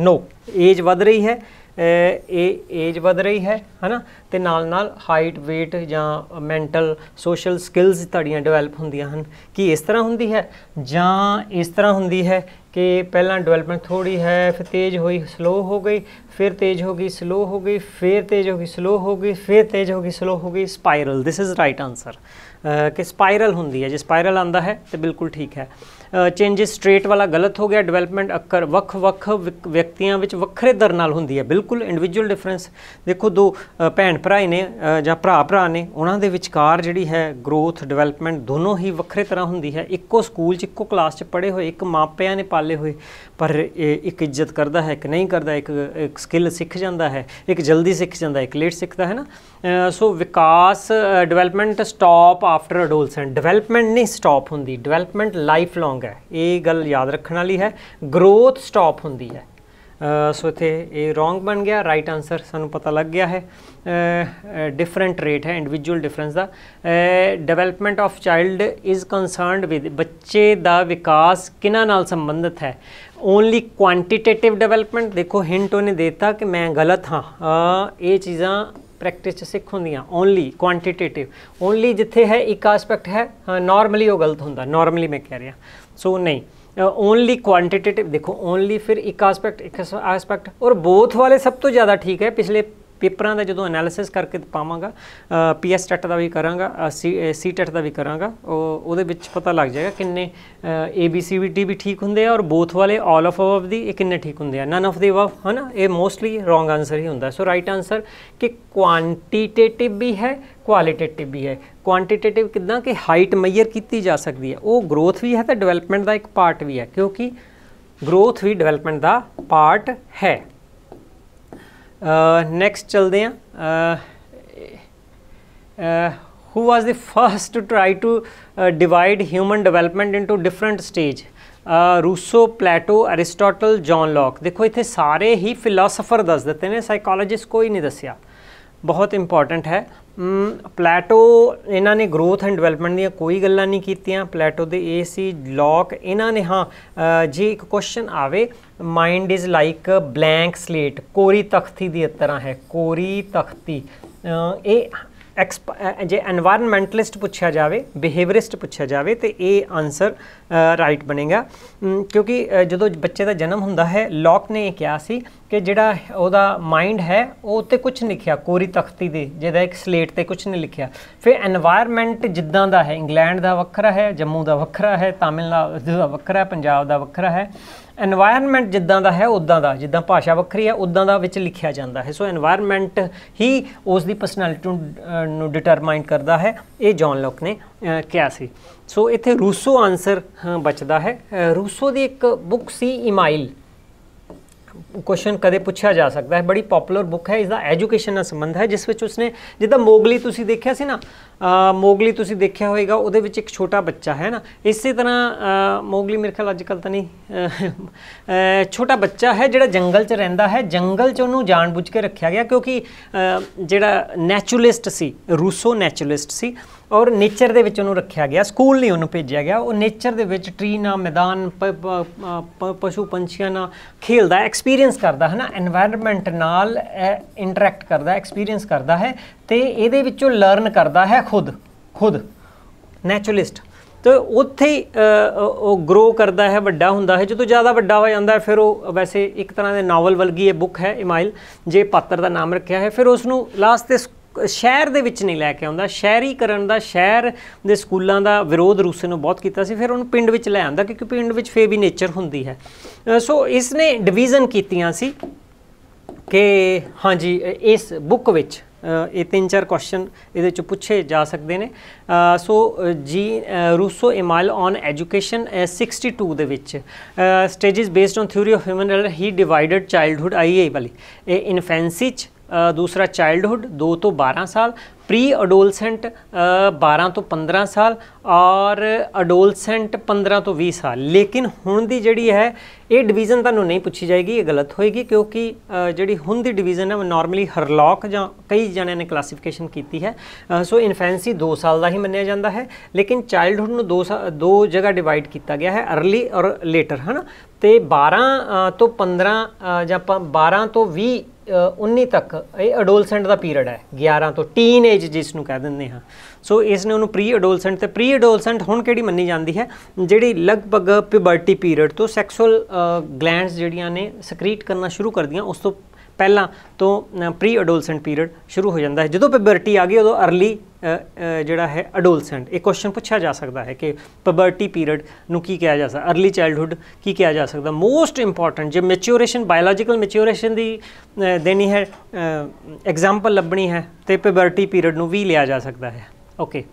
ਨੋ ਏਜ ਵਧ ਰਹੀ ਹੈ ਇਹ ਏਜ ਵਧ ਰਹੀ ਹੈ ਹਨਾ ਤੇ ਨਾਲ ਨਾਲ ਹਾਈਟ weight ਜਾਂ ਮੈਂਟਲ ਸੋਸ਼ਲ ਸਕਿਲਸ ਤੁਹਾਡੀਆਂ ਡਿਵੈਲਪ ਹੁੰਦੀਆਂ ਹਨ ਕੀ ਇਸ ਤਰ੍ਹਾਂ ਹੁੰਦੀ ਹੈ ਜਾਂ ਇਸ ਤਰ੍ਹਾਂ ਹੁੰਦੀ ਹੈ ਕਿ ਪਹਿਲਾਂ ਡਿਵੈਲਪਮੈਂਟ ਥੋੜੀ ਹੈ ਫਿਰ ਤੇਜ਼ ਹੋਈ ਸਲੋ ਹੋ ਗਈ ਫਿਰ ਤੇਜ਼ ਹੋ ਗਈ ਸਲੋ ਹੋ ਗਈ ਫਿਰ ਤੇਜ਼ ਹੋ ਗਈ ਸਲੋ ਹੋ ਗਈ ਫਿਰ ਤੇਜ਼ ਹੋ ਗਈ ਸਲੋ ਹੋ ਗਈ spiral this is right answer ਕਿ ਸਪਾਇਰਲ ਹੁੰਦੀ ਹੈ ਜੇ ਸਪਾਇਰਲ ਆਂਦਾ ਹੈ ਤੇ ਬਿਲਕੁਲ ਠੀਕ ਹੈ ਚੇਂजेस ਸਟ੍ਰੇਟ ਵਾਲਾ ਗਲਤ ਹੋ ਗਿਆ ਡਿਵੈਲਪਮੈਂਟ ਅਕਰ ਵੱਖ-ਵੱਖ ਵਿਅਕਤੀਆਂ ਵਿੱਚ ਵੱਖਰੇ ਦਰ ਨਾਲ ਹੁੰਦੀ ਹੈ ਬਿਲਕੁਲ ਇੰਡੀਵਿਜੂਅਲ ਡਿਫਰੈਂਸ ਦੇਖੋ ਦੋ ਭੈਣ ਭਰਾ ਨੇ ਜਾਂ ਭਰਾ ਭਰਾ ਨੇ ਉਹਨਾਂ ਦੇ ਵਿਚਕਾਰ ਜਿਹੜੀ ਹੈ ਗਰੋਥ ਡਿਵੈਲਪਮੈਂਟ ਦੋਨੋਂ ਹੀ ਵੱਖਰੇ ਤਰ੍ਹਾਂ ਹੁੰਦੀ ਹੈ ਇੱਕੋ ਸਕੂਲ 'ਚ ਇੱਕੋ ਕਲਾਸ 'ਚ ਪੜ੍ਹੇ ਹੋਏ ਇੱਕ ਮਾਪਿਆਂ ਨੇ ਪਾਲੇ ਹੋਏ ਪਰ ਇੱਕ ਇੱਜ਼ਤ ਕਰਦਾ ਹੈ ਇੱਕ ਨਹੀਂ ਕਰਦਾ ਇੱਕ ਸਕਿੱਲ ਸਿੱਖ ਜਾਂਦਾ ਹੈ ਇੱਕ ਜਲਦੀ ਸਿੱਖ ਜਾਂਦਾ ਹੈ ਇੱਕ ਲੇਟ ਸਿੱਖਦਾ ਹੈ ਨਾ ਸੋ ਵਿਕਾਸ development stop after adolescent development ਨਹੀਂ ਸਟਾਪ ਹੁੰਦੀ ਡਿਵੈਲਪਮੈਂਟ ਲਾਈਫ ਲੌਂਗ ਹੈ ਇਹ ਗੱਲ ਯਾਦ ਰੱਖਣ ਵਾਲੀ ਹੈ ਗਰੋਥ ਸਟਾਪ ਹੁੰਦੀ ਹੈ ਸੋ ਇਥੇ ਇਹ ਰੋਂਗ ਬਣ ਗਿਆ ਰਾਈਟ ਆਨਸਰ ਸਾਨੂੰ ਪਤਾ ਲੱਗ ਗਿਆ ਹੈ ਡਿਫਰੈਂਟ ਰੇਟ ਹੈ ਇੰਡੀਵਿਜੂਅਲ ਡਿਫਰੈਂਸ ਦਾ development of child is concerned with ਬੱਚੇ ਦਾ ਵਿਕਾਸ ਕਿਨਾਂ ਨਾਲ ਸੰਬੰਧਿਤ ਹੈ ਓਨਲੀ ਕੁਆਂਟੀਟੇਟਿਵ ਡਿਵੈਲਪਮੈਂਟ ਦੇਖੋ ਹਿੰਟ ਉਹਨੇ ਦਿੱਤਾ ਕਿ ਮੈਂ ਗਲਤ ਹਾਂ ਇਹ ਚੀਜ਼ਾਂ ਪ੍ਰੈਕਟਿਸ ਚ ਸਿੱਖ ਹੁੰਦੀਆਂ ਓਨਲੀ ਕੁਆਂਟੀਟੇਟਿਵ ਓਨਲੀ ਜਿੱਥੇ ਹੈ ਇੱਕ ਐਸਪੈਕਟ ਹੈ ਨਾਰਮਲੀ ਉਹ ਗਲਤ ਹੁੰਦਾ ਨਾਰਮਲੀ ਮੈਂ ਕਹਿ ਰਿਹਾ ਸੋ ਨਹੀਂ ਓਨਲੀ ਕੁਆਂਟੀਟੇਟਿਵ ਦੇਖੋ ਓਨਲੀ ਫਿਰ ਇੱਕ ਐਸਪੈਕਟ ਇੱਕ ਐਸਪੈਕਟ ਔਰ ਬੋਥ ਵਾਲੇ ਸਭ ਤੋਂ ਜ਼ਿਆਦਾ ਠੀਕ ਹੈ ਪਿਛਲੇ ਪੇਪਰਾਂ ਦਾ ਜਦੋਂ ਐਨਾਲਿਸਿਸ ਕਰਕੇ ਪਾਵਾਂਗਾ ਪੀਐਸ ਟੈਟ ਦਾ ਵੀ ਕਰਾਂਗਾ ਸੀ ਟੈਟ ਦਾ ਵੀ ਕਰਾਂਗਾ ਉਹ ਉਹਦੇ ਵਿੱਚ ਪਤਾ ਲੱਗ ਜਾਏਗਾ ਕਿੰਨੇ ਏਬੀਸੀਬੀਟੀ ਵੀ ਠੀਕ ਹੁੰਦੇ ਆ ਔਰ ਬੋਥ ਵਾਲੇ ਆਲ ਆਫ ਅਵਰ ਦੀ ਇਹ ਕਿੰਨੇ ਠੀਕ ਹੁੰਦੇ ਆ ਨਨ ਆਫ ਦੀ ਅਬਵ ਹਨਾ ਇਹ ਮੋਸਟਲੀ ਰੋਂਗ ਆਨਸਰ ਹੀ ਹੁੰਦਾ ਸੋ ਰਾਈਟ ਆਨਸਰ ਕਿ ਕੁਆਂਟੀਟੇਟਿਵ ਵੀ ਹੈ ਕੁਆਲਿਟੇਟਿਵ ਵੀ ਹੈ ਕੁਆਂਟੀਟੇਟਿਵ ਕਿਦਾਂ ਕਿ ਹਾਈਟ ਮੈਜ਼ਰ ਕੀਤੀ ਜਾ ਸਕਦੀ ਹੈ ਉਹ ਗਰੋਥ ਵੀ ਹੈ ਤੇ ਡਿਵੈਲਪਮੈਂਟ ਦਾ ਇੱਕ ਪਾਰਟ ਵੀ ਹੈ ਕਿਉਂਕਿ ਗਰੋਥ ਵੀ ਡਿਵੈਲਪਮੈਂਟ ਦਾ ਪਾਰਟ ਹੈ ਨੈਕਸਟ ਚਲਦੇ ਆ uh who was first first to try to divide human development into different stage Rousseau Plato Aristotle John Locke ਦੇਖੋ ਇੱਥੇ ਸਾਰੇ ਹੀ ਫਿਲਾਸਫਰ ਦੱਸ ਦਿੱਤੇ ਨੇ ਸਾਈਕੋਲੋਜਿਸਟ ਕੋਈ ਨਹੀਂ ਦੱਸਿਆ ਬਹੁਤ ਇੰਪੋਰਟੈਂਟ ਹੈ ਪਲੈਟੋ ਇਹਨਾਂ ਨੇ ਗਰੋਥ ਐਂਡ ਡਿਵੈਲਪਮੈਂਟ ਦੀਆਂ ਕੋਈ ਗੱਲਾਂ ਨਹੀਂ ਕੀਤੀਆਂ ਪਲੈਟੋ ਦੇ ਇਹ ਸੀ ਲੋਕ ਇਹਨਾਂ ਨੇ ਹਾਂ ਜੇ ਇੱਕ ਕੁਐਸਚਨ ਆਵੇ mind is like blank slate ਕੋਰੀ ਤਖਤੀ ਦੀ ਤਰ੍ਹਾਂ ਹੈ ਕੋਰੀ ਤਖਤੀ ਇਹ ਜੇ এনवायरमेंटਲਿਸਟ ਪੁੱਛਿਆ ਜਾਵੇ ਬਿਹੇਵੀਅਰਿਸਟ ਪੁੱਛਿਆ ਜਾਵੇ ਤੇ ਇਹ ਆਨਸਰ ਰਾਈਟ ਬਣੇਗਾ ਕਿਉਂਕਿ ਜਦੋਂ ਬੱਚੇ ਦਾ ਜਨਮ ਹੁੰਦਾ ਹੈ ਲੋਕ ਨੇ ਇਹ ਕਿਹਾ ਸੀ ਕਿ ਜਿਹੜਾ ਉਹਦਾ ਮਾਈਂਡ ਹੈ ਉਹ ਉੱਤੇ ਕੁਝ ਨਹੀਂ ਲਿਖਿਆ ਕੋਰੀ ਤਖਤੀ ਦੇ ਜਿਹਦਾ ਇੱਕ ਸਲੇਟ ਤੇ ਕੁਝ ਨਹੀਂ ਲਿਖਿਆ ਫਿਰ এনवायरमेंट ਜਿੱਦਾਂ ਦਾ ਹੈ ਇੰਗਲੈਂਡ ਦਾ ਵੱਖਰਾ ਹੈ ਜੰਮੂ ਦਾ ਵੱਖਰਾ ਹੈ ਤਾਮਿਲਨਾਡੂ ਦਾ ਵੱਖਰਾ ਹੈ ਪੰਜਾਬ ਦਾ ਵੱਖਰਾ ਹੈ এনवायरमेंट ਜਿੱਦਾਂ ਦਾ ਹੈ ਉਦਾਂ ਦਾ ਜਿੱਦਾਂ ਭਾਸ਼ਾ ਵੱਖਰੀ ਹੈ ਉਦਾਂ ਦਾ ਵਿੱਚ ਲਿਖਿਆ ਜਾਂਦਾ ਹੈ ਸੋ এনवायरमेंट ਹੀ ਉਸ ਦੀ ਪਰਸਨੈਲਿਟੀ ਨੂੰ ਡਿਟਰਮਾਈਨ ਕਰਦਾ ਹੈ ਇਹ ਜੌਨ ਲੋਕ ਨੇ ਕਿਹਾ ਸੀ ਸੋ ਇੱਥੇ ਰੂਸੋ ਆਨਸਰ ਬਚਦਾ ਹੈ ਰੂਸੋ ਦੀ ਇੱਕ ਬੁੱਕ ਸੀ ਇਮਾਈਲ ਕੁਐਸਚਨ ਕਦੇ ਪੁੱਛਿਆ ਜਾ ਸਕਦਾ ਹੈ ਬੜੀ ਪਪੂਲਰ ਬੁੱਕ ਹੈ ਇਸ ਦਾ ਐਜੂਕੇਸ਼ਨ ਨਾਲ ਸੰਬੰਧ ਹੈ ਜਿਸ ਵਿੱਚ ਉਸਨੇ ਜਿੱਦਾਂ ਮੋਗਲੀ ਤੁਸੀਂ ਦੇਖਿਆ ਸੀ ਨਾ ਮੋਗਲੀ ਤੁਸੀਂ ਦੇਖਿਆ ਹੋਵੇਗਾ ਉਹਦੇ ਵਿੱਚ ਇੱਕ ਛੋਟਾ ਬੱਚਾ ਹੈ ਨਾ ਇਸੇ ਤਰ੍ਹਾਂ ਮੋਗਲੀ ਮੇਰੇ ਖਿਆਲ ਅੱਜਕੱਲ ਤਾਂ ਨਹੀਂ ਛੋਟਾ ਬੱਚਾ ਹੈ ਜਿਹੜਾ ਜੰਗਲ 'ਚ ਰਹਿੰਦਾ ਹੈ ਜੰਗਲ 'ਚ ਉਹਨੂੰ ਜਾਣਬੁੱਝ ਕੇ ਰੱਖਿਆ ਗਿਆ ਕਿਉਂਕਿ ਜਿਹੜਾ ਨੈਚੁਰਲਿਸਟ ਸੀ ਰੂਸੋ ਨੈਚੁਰਲਿਸਟ ਸੀ ਔਰ ਨੇਚਰ ਦੇ ਵਿੱਚ ਉਹਨੂੰ ਰੱਖਿਆ ਗਿਆ ਸਕੂਲ ਨਹੀਂ ਉਹਨੂੰ ਭੇਜਿਆ ਗਿਆ ਉਹ ਨੇਚਰ ਦੇ ਵਿੱਚ ਟ੍ਰੀ ਨਾਲ ਮੈਦਾਨ ਪਸ਼ੂ ਪੰਛੀਆਂ ਨਾਲ ਖੇਲਦਾ ਐਕਸਪੀਰੀਅੰਸ ਕਰਦਾ ਹੈ ਨਾ এনवायरमेंट ਨਾਲ ਇੰਟਰੈਕਟ ਕਰਦਾ ਐਕਸਪੀਰੀਅੰਸ ਕਰਦਾ ਹੈ ਤੇ ਇਹਦੇ ਵਿੱਚੋਂ ਲਰਨ ਕਰਦਾ ਹੈ ਖੁਦ ਖੁਦ ਨੇਚਰਲਿਸਟ ਤੇ ਉੱਥੇ ਉਹ ਗਰੋ ਕਰਦਾ ਹੈ ਵੱਡਾ ਹੁੰਦਾ ਹੈ ਜਦੋਂ ਜ਼ਿਆਦਾ ਵੱਡਾ ਹੋ ਜਾਂਦਾ ਹੈ ਫਿਰ ਉਹ ਵੈਸੇ ਇੱਕ ਤਰ੍ਹਾਂ ਦੇ ਨਾਵਲ ਵਲਗੀ ਇਹ ਬੁੱਕ ਹੈ ਇਮਾਈਲ ਜੇ ਪਾਤਰ ਦਾ ਨਾਮ ਰੱਖਿਆ ਹੈ ਫਿਰ ਉਸ ਨੂੰ ਲਾਸਟ ਤੇ ਸ਼ਹਿਰ ਦੇ ਵਿੱਚ ਨਹੀਂ ਲੈ ਕੇ ਆਉਂਦਾ ਸ਼ਹਿਰੀਕਰਨ ਦਾ ਸ਼ਹਿਰ ਦੇ ਸਕੂਲਾਂ ਦਾ ਵਿਰੋਧ ਰੂਸੇ ਨੇ ਬਹੁਤ ਕੀਤਾ ਸੀ ਫਿਰ ਉਹਨੂੰ ਪਿੰਡ ਵਿੱਚ ਲੈ ਆਂਦਾ ਕਿਉਂਕਿ ਪਿੰਡ ਵਿੱਚ ਫੇ ਵੀ ਨੇਚਰ ਹੁੰਦੀ ਹੈ ਸੋ ਇਸ ਨੇ ਡਿਵੀਜ਼ਨ ਕੀਤੀਆਂ ਸੀ ਕਿ ਹਾਂਜੀ ਇਸ ਬੁੱਕ ਵਿੱਚ ਇਹ ਤਿੰਨ ਚਾਰ ਕੁਐਸਚਨ ਇਹਦੇ ਚ ਪੁੱਛੇ ਜਾ ਸਕਦੇ ਨੇ ਸੋ ਜੀ ਰੂਸੋ ਇਮਾਲ ਔਨ ਐਜੂਕੇਸ਼ਨ 62 ਦੇ ਵਿੱਚ stages based on theory of human ਰੈਲਰ ਹੀ ਡਿਵਾਈਡਡ ਚਾਈਲਡਹੂਡ ਆਈਏ ਵਾਲੀ ਇਨਫੈਂਸੀ ਚ ਦੂਸਰਾ ਚਾਈਲਡਹੂਡ 2 ਤੋਂ 12 ਸਾਲ ਪ੍ਰੀ ਅਡੋਲਸੈਂਟ 12 ਤੋਂ 15 ਸਾਲ ਔਰ ਅਡੋਲਸੈਂਟ 15 ਤੋਂ 20 ਸਾਲ ਲੇਕਿਨ ਹੁਣ ਦੀ ਜਿਹੜੀ ਹੈ ਇਹ ਡਿਵੀਜ਼ਨ ਤੁਹਾਨੂੰ ਨਹੀਂ ਪੁੱਛੀ ਜਾਏਗੀ ਇਹ ਗਲਤ ਹੋਏਗੀ ਕਿਉਂਕਿ ਜਿਹੜੀ ਹੁਣ ਦੀ ਡਿਵੀਜ਼ਨ ਹੈ ਉਹ ਨਾਰਮਲੀ ਹਰਲੌਕ ਜਾਂ ਕਈ ਜਣਿਆਂ ਨੇ ਕਲਾਸੀਫਿਕੇਸ਼ਨ ਕੀਤੀ ਹੈ ਸੋ ਇਨਫੈਂਸੀ 2 ਸਾਲ ਦਾ ਹੀ ਮੰਨਿਆ ਜਾਂਦਾ ਹੈ ਲੇਕਿਨ ਚਾਈਲਡਹੂਡ ਨੂੰ ਦੋ ਦੋ ਜਗ੍ਹਾ ਡਿਵਾਈਡ ਕੀਤਾ ਗਿਆ ਹੈ अर्ਲੀ ਔਰ ਲੇਟਰ ਹਨਾ ਤੇ 12 ਤੋਂ 15 ਜਾਂ 12 ਤੋਂ 20 19 ਤੱਕ ਇਹ ਅਡੋਲਸੈਂਟ ਦਾ ਪੀਰੀਅਡ ਹੈ 11 ਤੋਂ ਟੀਨ ਏਜ ਜਿਸ ਨੂੰ ਕਹਿ ਦਿੰਦੇ ਹਾਂ ਸੋ ਇਸ ਨੇ ਉਹਨੂੰ ਪ੍ਰੀ ਅਡੋਲਸੈਂਟ ਤੇ ਪ੍ਰੀ ਅਡੋਲਸੈਂਟ ਹੁਣ ਕਿਹੜੀ ਮੰਨੀ ਜਾਂਦੀ ਹੈ ਜਿਹੜੀ ਲਗਭਗ ਪਿਬਰਟੀ ਪੀਰੀਅਡ ਤੋਂ ਸੈਕਸੁਅਲ ਗਲੈਂਡਸ ਜਿਹੜੀਆਂ ਨੇ ਸਕ੍ਰੀਟ ਕਰਨਾ ਸ਼ੁਰੂ ਕਰਦੀਆਂ ਉਸ ਤੋਂ ਪਹਿਲਾਂ ਤੋਂ ਪ੍ਰੀ ਅਡੋਲਸੈਂਟ ਪੀਰੀਅਡ ਸ਼ੁਰੂ ਹੋ ਜਾਂਦਾ ਹੈ ਜਦੋਂ ਪਬਰਟੀ ਆ ਗਈ ਉਦੋਂ अर्ਲੀ ਜਿਹੜਾ ਹੈ ਅਡੋਲਸੈਂਟ ਇਹ ਕੁਐਸਚਨ ਪੁੱਛਿਆ ਜਾ ਸਕਦਾ ਹੈ ਕਿ ਪਬਰਟੀ ਪੀਰੀਅਡ ਨੂੰ ਕੀ ਕਿਹਾ ਜਾ ਸਕਦਾ अर्ਲੀ ਚਾਈਲਡਹੂਡ ਕੀ ਕਿਹਾ ਜਾ ਸਕਦਾ ਮੋਸਟ ਇੰਪੋਰਟੈਂਟ ਜੇ ਮੈਚੂਰੇਸ਼ਨ ਬਾਇਓਲੋਜੀਕਲ ਮੈਚੂਰੇਸ਼ਨ ਦੀ ਦੇਣੀ ਹੈ ਐਗਜ਼ਾਮਪਲ ਲੱਭਣੀ ਹੈ ਤੇ ਪਬਰਟੀ ਪੀਰੀਅਡ ਨੂੰ ਵੀ ਲਿਆ ਜਾ ਸਕਦਾ ਹੈ ਓਕੇ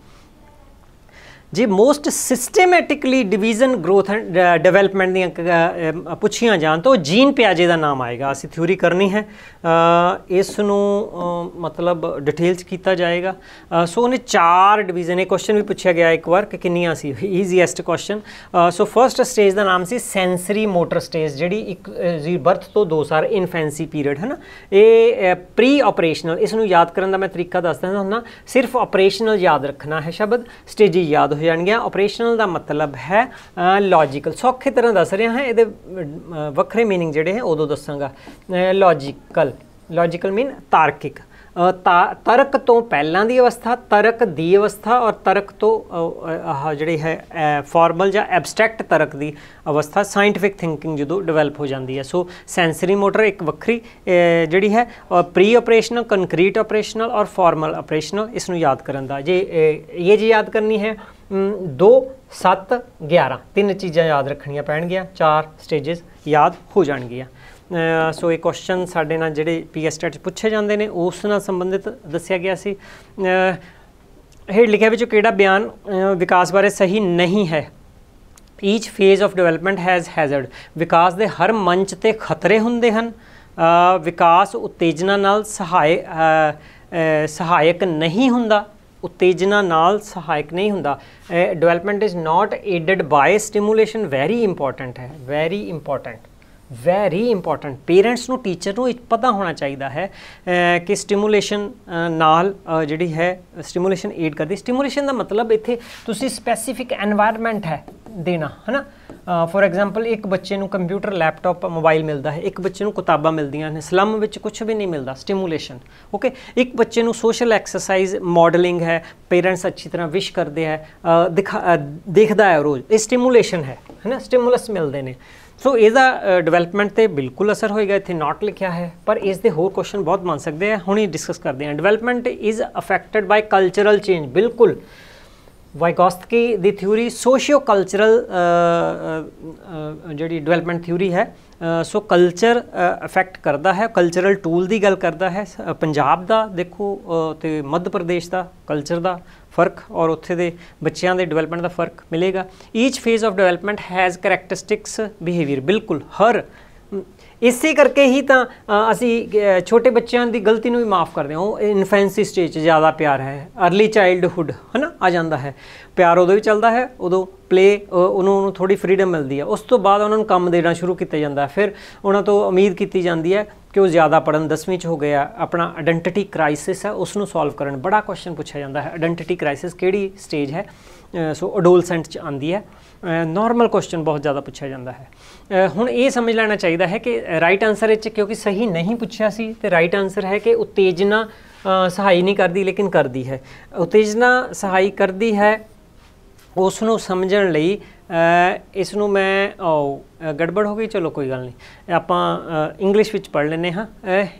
ਜੇ most systematically division growth and development ਦੀਆਂ ਪੁੱਛੀਆਂ ਜਾਣ ਤਾਂ ਉਹ ਜੀਨ ਪਿਆਜੇ ਦਾ ਨਾਮ ਆਏਗਾ ਅਸੀਂ ਥਿਊਰੀ ਕਰਨੀ ਹੈ ਇਸ ਨੂੰ ਮਤਲਬ ਡਿਟੇਲ ਚ ਕੀਤਾ ਜਾਏਗਾ ਸੋ ਉਹਨੇ ਚਾਰ ਡਿਵੀਜ਼ਨ ਇਹ ਕੁਐਸਚਨ ਵੀ ਪੁੱਛਿਆ ਗਿਆ ਇੱਕ ਵਾਰ ਕਿ ਕਿੰਨੀਆਂ ਸੀ easiest question so first stage ਦਾ ਨਾਮ ਸੀ ਸੈਂਸਰੀ ਮੋਟਰ ਸਟੇਜ ਜਿਹੜੀ ਇੱਕ ਜੀ ਬਰਥ ਤੋਂ 2 ਸਾਲ ਇਨਫੈਂਸੀ ਪੀਰੀਅਡ ਹੈ ਨਾ ਇਹ ਪ੍ਰੀ ਆਪਰੇਸ਼ਨਲ ਇਸ ਨੂੰ ਯਾਦ ਕਰਨ ਦਾ ਮੈਂ ਤਰੀਕਾ ਦੱਸਦਾ ਨਾ ਸਿਰਫ ਆਪਰੇਸ਼ਨਲ ਯਾਦ ਰੱਖਣਾ ਹੈ ਸ਼ਬਦ ਸਟੇਜ ਯਾਦ ਹੋ ਜਾਣਗੀਆਂ ਆਪਰੇਸ਼ਨਲ ਦਾ ਮਤਲਬ ਹੈ ਲੌਜੀਕਲ ਸੌਖੇ ਤਰ੍ਹਾਂ ਦੱਸ ਰਿਹਾ ਹਾਂ ਇਹਦੇ ਵੱਖਰੇ मीनिंग ਜਿਹੜੇ ਹੈ ਉਦੋਂ ਦੱਸਾਂਗਾ ਲੌਜੀਕਲ ਲੌਜੀਕਲ ਮੀਨ ਤਾਰਕਿਕ ਤਰਕ ਤੋਂ ਪਹਿਲਾਂ ਦੀ ਅਵਸਥਾ ਤਰਕ ਦੀ ਅਵਸਥਾ ਔਰ ਤਰਕ ਤੋਂ ਜਿਹੜੀ ਹੈ ਫਾਰਮਲ ਜਾਂ ਐਬਸਟ੍ਰੈਕਟ ਤਰਕ ਦੀ ਅਵਸਥਾ ਸਾਇੰਟਿਫਿਕ ਥਿੰਕਿੰਗ ਜਦੋਂ ਡਿਵੈਲਪ ਹੋ ਜਾਂਦੀ ਹੈ ਸੋ ਸੈਂਸਰੀ ਮੋਟਰ ਇੱਕ ਵੱਖਰੀ ਜਿਹੜੀ ਹੈ ਪ੍ਰੀ ਆਪਰੇਸ਼ਨਲ ਕੰਕਰੀਟ ਆਪਰੇਸ਼ਨਲ ਔਰ ਫਾਰਮਲ ਆਪਰੇਸ਼ਨਲ ਇਸ ਨੂੰ ਯਾਦ ਕਰਨ ਦਾ ਜੇ ਇਹ ਜੀ ਯਾਦ ਕਰਨੀ ਹੈ 2 7 11 ਤਿੰਨ ਚੀਜ਼ਾਂ ਯਾਦ ਰੱਖਣੀਆਂ ਪੈਣਗੀਆਂ ਚਾਰ ਸਟੇजेस ਯਾਦ ਹੋ ਜਾਣਗੀਆਂ ਸੋ ਇਹ ਕੁਐਸਚਨ ਸਾਡੇ ਨਾਲ ਜਿਹੜੇ ਪੀਐਸਟੈਟ ਸਟੇਟ ਪੁੱਛੇ ਜਾਂਦੇ ਨੇ ਉਸ ਨਾਲ ਸੰਬੰਧਿਤ ਦੱਸਿਆ ਗਿਆ ਸੀ ਹੇਠ ਲਿਖਿਆ ਵਿੱਚੋਂ ਕਿਹੜਾ ਬਿਆਨ ਵਿਕਾਸ ਬਾਰੇ ਸਹੀ ਨਹੀਂ ਹੈ each phase of development has hazard ਵਿਕਾਸ ਦੇ ਹਰ ਮੰਚ ਤੇ ਖਤਰੇ ਹੁੰਦੇ ਹਨ ਵਿਕਾਸ ਉਤੇਜਨਾ ਨਾਲ ਸਹਾਇ ਸਹਾਇਕ ਨਹੀਂ ਹੁੰਦਾ ਉਤੇਜਨਾ ਨਾਲ ਸਹਾਇਕ ਨਹੀਂ ਹੁੰਦਾ development is not aided by stimulation very important ਹੈ very important very important parents ਨੂੰ ਟੀਚਰ ਨੂੰ ਪਤਾ ਹੋਣਾ ਚਾਹੀਦਾ ਹੈ ਕਿ ਸਟਿਮੂਲੇਸ਼ਨ ਨਾਲ ਜਿਹੜੀ ਹੈ ਸਟਿਮੂਲੇਸ਼ਨ ਏਡ ਕਰਦੀ ਸਟਿਮੂਲੇਸ਼ਨ ਦਾ ਮਤਲਬ ਇੱਥੇ ਤੁਸੀਂ ਸਪੈਸੀਫਿਕ এনवायरमेंट ਹੈ ਦੇਣਾ ਹਨਾ ਫੋਰ ਐਗਜ਼ਾਮਪਲ ਇੱਕ ਬੱਚੇ ਨੂੰ ਕੰਪਿਊਟਰ ਲੈਪਟਾਪ ਮੋਬਾਈਲ ਮਿਲਦਾ ਹੈ ਇੱਕ ਬੱਚੇ ਨੂੰ ਕਿਤਾਬਾਂ ਮਿਲਦੀਆਂ ਨੇ ਸਲਮ ਵਿੱਚ ਕੁਝ ਵੀ ਨਹੀਂ ਮਿਲਦਾ ਸਟਿਮੂਲੇਸ਼ਨ ਓਕੇ ਇੱਕ ਬੱਚੇ ਨੂੰ ਸੋਸ਼ਲ ਐਕਸਰਸਾਈਜ਼ ਮਾਡਲਿੰਗ ਹੈ ਪੇਰੈਂਟਸ ਅੱਛੀ ਤਰ੍ਹਾਂ ਵਿਸ਼ ਕਰਦੇ ਹੈ ਦੇਖਦਾ ਹੈ ਰੋਜ਼ ਇਹ ਸਟਿਮੂਲੇਸ਼ਨ ਹੈ ਹਨਾ ਸਟਿਮੂਲਸ ਮਿਲਦੇ ਨੇ ਸੋ ਇਹਦਾ ਡਿਵੈਲਪਮੈਂਟ ਤੇ ਬਿਲਕੁਲ ਅਸਰ ਹੋਏਗਾ ਇੱਥੇ ਨਾਟ ਲਿਖਿਆ ਹੈ ਪਰ ਇਸ ਦੇ ਹੋਰ ਕੁਐਸਚਨ ਬਹੁਤ ਬਣ ਸਕਦੇ ਆ ਹੁਣੇ ਡਿਸਕਸ ਕਰਦੇ ਆ development is affected by cultural change ਬਿਲਕੁਲ ਵਾਈਗੋਸਕੀ ਦੀ ਥਿਊਰੀ ਸੋਸ਼ੀਓ ਕਲਚਰਲ ਜਿਹੜੀ ਡਿਵੈਲਪਮੈਂਟ ਥਿਊਰੀ ਹੈ ਸੋ ਕਲਚਰ ਅਫੈਕਟ ਕਰਦਾ ਹੈ ਕਲਚਰਲ ਟੂਲ ਦੀ ਗੱਲ ਕਰਦਾ ਹੈ ਪੰਜਾਬ ਦਾ ਦੇਖੋ ਤੇ ਮੱਧ ਪ੍ਰਦੇਸ਼ ਦਾ ਕਲਚਰ ਦਾ ਫਰਕ ਔਰ ਉੱਥੇ ਦੇ ਬੱਚਿਆਂ ਦੇ ਡਿਵੈਲਪਮੈਂਟ ਦਾ ਫਰਕ ਮਿਲੇਗਾ each phase of development has characteristics behaviour ਬਿਲਕੁਲ ਹਰ ਇਸੇ ਕਰਕੇ ਹੀ ਤਾਂ ਅਸੀਂ ਛੋਟੇ ਬੱਚਿਆਂ ਦੀ ਗਲਤੀ ਨੂੰ ਵੀ ਮਾਫ ਕਰਦੇ ਹਾਂ ਉਹ ਇਨਫੈਂਸੀ ਸਟੇਜ 'ਚ ਜ਼ਿਆਦਾ ਪਿਆਰ ਹੈ अर्ਲੀ ਚਾਈਲਡਹੂਡ ਹਨਾ ਆ ਜਾਂਦਾ ਹੈ ਪਿਆਰ ਉਦੋਂ ਵੀ ਚੱਲਦਾ ਹੈ ਉਦੋਂ ਪਲੇ ਉਹਨੂੰ ਉਹਨੂੰ ਥੋੜੀ ਫ੍ਰੀडम ਮਿਲਦੀ ਹੈ ਉਸ ਤੋਂ ਬਾਅਦ ਉਹਨਾਂ ਨੂੰ ਕੰਮ ਦੇਣਾ ਸ਼ੁਰੂ ਕੀਤਾ ਜਾਂਦਾ ਫਿਰ ਉਹਨਾਂ ਤੋਂ ਉਮੀਦ ਕੀਤੀ ਜਾਂਦੀ ਹੈ ਕਿ ਉਹ ਜ਼ਿਆਦਾ ਪੜਨ 10ਵੀਂ ਚ ਹੋ ਗਿਆ ਆਪਣਾ ਆਇਡੈਂਟੀਟੀ ਕ੍ਰਾਈਸਿਸ ਹੈ ਉਸ ਨੂੰ ਸੋਲਵ ਕਰਨ ਬੜਾ ਕੁਐਸਚਨ ਪੁੱਛਿਆ ਜਾਂਦਾ ਹੈ ਆਇਡੈਂਟੀਟੀ ਕ੍ਰਾਈਸਿਸ ਕਿਹੜੀ ਸਟੇਜ ਹੈ ਸੋ ਅਡੋਲਸੈਂਟ ਚ ਆਂਦੀ ਹੈ ਨਾਰਮਲ ਕੁਐਸਚਨ ਬਹੁਤ ਜ਼ਿਆਦਾ ਪੁੱਛਿਆ ਜਾਂਦਾ ਹੈ ਹੁਣ ਇਹ ਸਮਝ ਲੈਣਾ ਚਾਹੀਦਾ ਹੈ ਕਿ ਰਾਈਟ ਆਨਸਰ ਚ ਕਿਉਂਕਿ ਸਹੀ ਨਹੀਂ ਪੁੱਛਿਆ ਸੀ ਤੇ ਰਾਈਟ ਆਨਸਰ ਹੈ ਕਿ ਉਤੇਜਨਾ ਸਹਾਈ ਨਹੀਂ ਕਰਦੀ ਲੇਕਿਨ ਕਰਦੀ ਹੈ ਉਤੇਜਨਾ ਸਹਾਈ ਕਰਦੀ ਹੈ ਉਸ ਨੂੰ ਸਮਝਣ ਲਈ ਇਸ ਨੂੰ ਮੈਂ ਗੜਬੜ ਹੋ ਗਈ ਚਲੋ ਕੋਈ ਗੱਲ ਨਹੀਂ ਆਪਾਂ ਇੰਗਲਿਸ਼ ਵਿੱਚ ਪੜ੍ਹ ਲੈਨੇ ਹਾਂ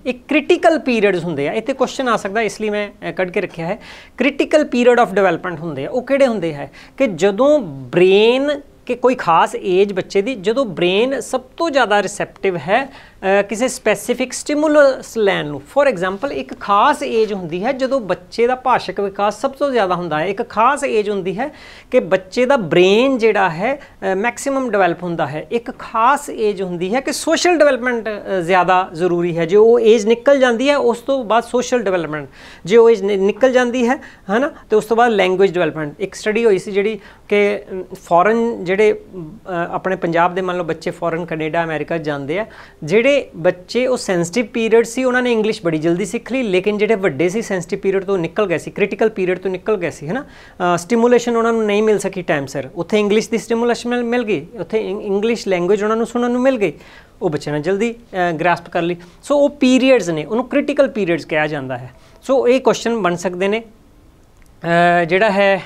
ਇਹ ਕ੍ਰਿਟੀਕਲ ਪੀਰੀਅਡਸ ਹੁੰਦੇ ਆ ਇੱਥੇ ਕੁਐਸਚਨ ਆ ਸਕਦਾ ਇਸ ਲਈ ਮੈਂ ਕੱਢ ਕੇ ਰੱਖਿਆ ਹੈ ਕ੍ਰਿਟੀਕਲ ਪੀਰੀਅਡ ਆਫ ਡਿਵੈਲਪਮੈਂਟ ਹੁੰਦੇ ਆ ਉਹ ਕਿਹੜੇ ਹੁੰਦੇ ਹੈ ਕਿ ਜਦੋਂ ਬ੍ਰੇਨ ਕਿ ਕੋਈ ਖਾਸ ਏਜ ਬੱਚੇ ਦੀ ਜਦੋਂ ਬ੍ਰੇਨ ਸਭ ਤੋਂ ਜ਼ਿਆਦਾ ਰਿਸੈਪਟਿਵ ਹੈ ਕਿਸੇ ਸਪੈਸੀਫਿਕ ਸਟਿਮੂਲਸ ਲੈਣ ਨੂੰ ਫੋਰ ਐਗਜ਼ਾਮਪਲ ਇੱਕ ਖਾਸ ਏਜ ਹੁੰਦੀ ਹੈ ਜਦੋਂ ਬੱਚੇ ਦਾ ਭਾਸ਼ਿਕ ਵਿਕਾਸ ਸਭ ਤੋਂ ਜ਼ਿਆਦਾ ਹੁੰਦਾ ਹੈ ਇੱਕ ਖਾਸ ਏਜ ਹੁੰਦੀ ਹੈ ਕਿ ਬੱਚੇ ਦਾ ਬ੍ਰੇਨ ਜਿਹੜਾ ਹੈ ਮੈਕਸਿਮਮ ਡਿਵੈਲਪ ਹੁੰਦਾ ਹੈ ਇੱਕ ਖਾਸ ਏਜ ਹੁੰਦੀ ਹੈ ਕਿ ਸੋਸ਼ਲ ਡਿਵੈਲਪਮੈਂਟ ਜ਼ਿਆਦਾ ਜ਼ਰੂਰੀ ਹੈ ਜੇ ਉਹ ਏਜ ਨਿਕਲ ਜਾਂਦੀ ਹੈ ਉਸ ਤੋਂ ਬਾਅਦ ਸੋਸ਼ਲ ਡਿਵੈਲਪਮੈਂਟ ਜੇ ਉਹ ਏਜ ਨਿਕਲ ਜਾਂਦੀ ਹੈ ਹਨਾ ਤੇ ਉਸ ਤੋਂ ਬਾਅਦ ਲੈਂਗੁਏਜ ਡਿਵੈਲਪਮੈਂਟ ਇੱਕ ਸਟੱਡੀ ਹੋਈ ਸੀ ਜਿਹੜੀ ਕਿ ਫੋਰਨ ਜਿਹੜੇ ਆਪਣੇ ਪੰਜਾਬ ਦੇ ਮੰਨ ਲਓ ਬੱਚੇ ਫੋਰਨ ਕੈਨੇਡਾ ਅਮਰੀਕਾ ਜਾਂਦੇ ਆ ਜਿਹੜੇ ਜਿਹੜੇ ਬੱਚੇ ਉਹ ਸੈਂਸਿਟਿਵ ਪੀਰੀਅਡ ਸੀ ਉਹਨਾਂ ਨੇ ਇੰਗਲਿਸ਼ ਬੜੀ ਜਲਦੀ ਸਿੱਖ ਲਈ ਲੇਕਿਨ ਜਿਹੜੇ ਵੱਡੇ ਸੀ ਸੈਂਸਿਟਿਵ ਪੀਰੀਅਡ ਤੋਂ ਨਿਕਲ ਗਏ ਸੀ ਕ੍ਰਿਟੀਕਲ ਪੀਰੀਅਡ ਤੋਂ ਨਿਕਲ ਗਏ ਸੀ ਹੈਨਾ ਸਟਿਮੂਲੇਸ਼ਨ ਉਹਨਾਂ ਨੂੰ ਨਹੀਂ ਮਿਲ ਸਕੀ ਟਾਈਮ ਸਰ ਉੱਥੇ ਇੰਗਲਿਸ਼ ਦੀ ਸਟਿਮੂਲੇਸ਼ਨ ਮਿਲ ਗਈ ਉੱਥੇ ਇੰਗਲਿਸ਼ ਲੈਂਗੁਏਜ ਉਹਨਾਂ ਨੂੰ ਸੁਣਨ ਨੂੰ ਮਿਲ ਗਈ ਉਹ ਬੱਚੇ ਨੇ ਜਲਦੀ ਗ੍ਰੈਸਪ ਕਰ ਲਈ ਸੋ ਉਹ ਪੀਰੀਅਡਸ ਨੇ ਉਹਨੂੰ ਕ੍ਰਿਟੀਕਲ ਪੀਰੀਅਡਸ ਕਿਹਾ ਜਾਂਦਾ ਹੈ ਸੋ ਇਹ ਕੁਐਸਚਨ ਬਣ ਸਕਦੇ ਨੇ ਜਿਹੜਾ ਹੈ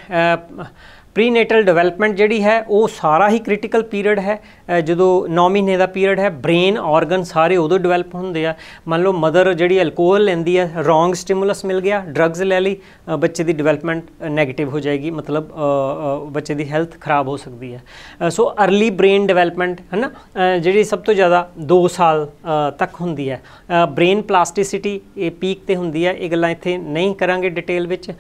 ਪ੍ਰੀਨੇਟਲ ਡਿਵੈਲਪਮੈਂਟ ਜਿਹੜੀ ਹੈ ਉਹ ਸਾਰਾ ਹੀ ਕ੍ਰਿਟੀਕਲ ਪੀਰੀਅਡ ਹੈ ਜਦੋਂ 9 ਮਹੀਨੇ ਦਾ ਪੀਰੀਅਡ ਹੈ ਬ੍ਰੇਨ ਆਰਗਨ ਸਾਰੇ ਉਦੋਂ ਡਿਵੈਲਪ ਹੁੰਦੇ ਆ ਮੰਨ ਲਓ ਮਦਰ ਜਿਹੜੀ ਐਲਕੋਹਲ ਲੈਂਦੀ ਆ ਰੋਂਗ ਸਟਿਮੂਲਸ ਮਿਲ ਗਿਆ ਡਰੱਗਸ ਲੈ ਲਈ ਬੱਚੇ ਦੀ ਡਿਵੈਲਪਮੈਂਟ 네ਗੇਟਿਵ ਹੋ ਜਾਏਗੀ ਮਤਲਬ ਬੱਚੇ ਦੀ ਹੈਲਥ ਖਰਾਬ ਹੋ ਸਕਦੀ ਹੈ ਸੋ अर्ਲੀ ਬ੍ਰੇਨ ਡਿਵੈਲਪਮੈਂਟ ਹੈਨਾ ਜਿਹੜੀ ਸਭ ਤੋਂ ਜ਼ਿਆਦਾ 2 ਸਾਲ ਤੱਕ ਹੁੰਦੀ ਹੈ ਬ੍ਰੇਨ ਪਲਾਸਟਿਸਿਟੀ ਇਹ ਪੀਕ ਤੇ ਹੁੰਦੀ ਹੈ ਇਹ ਗੱਲਾਂ ਇੱਥੇ ਨਹੀਂ ਕਰਾਂਗੇ ਡਿਟੇਲ ਵਿੱਚ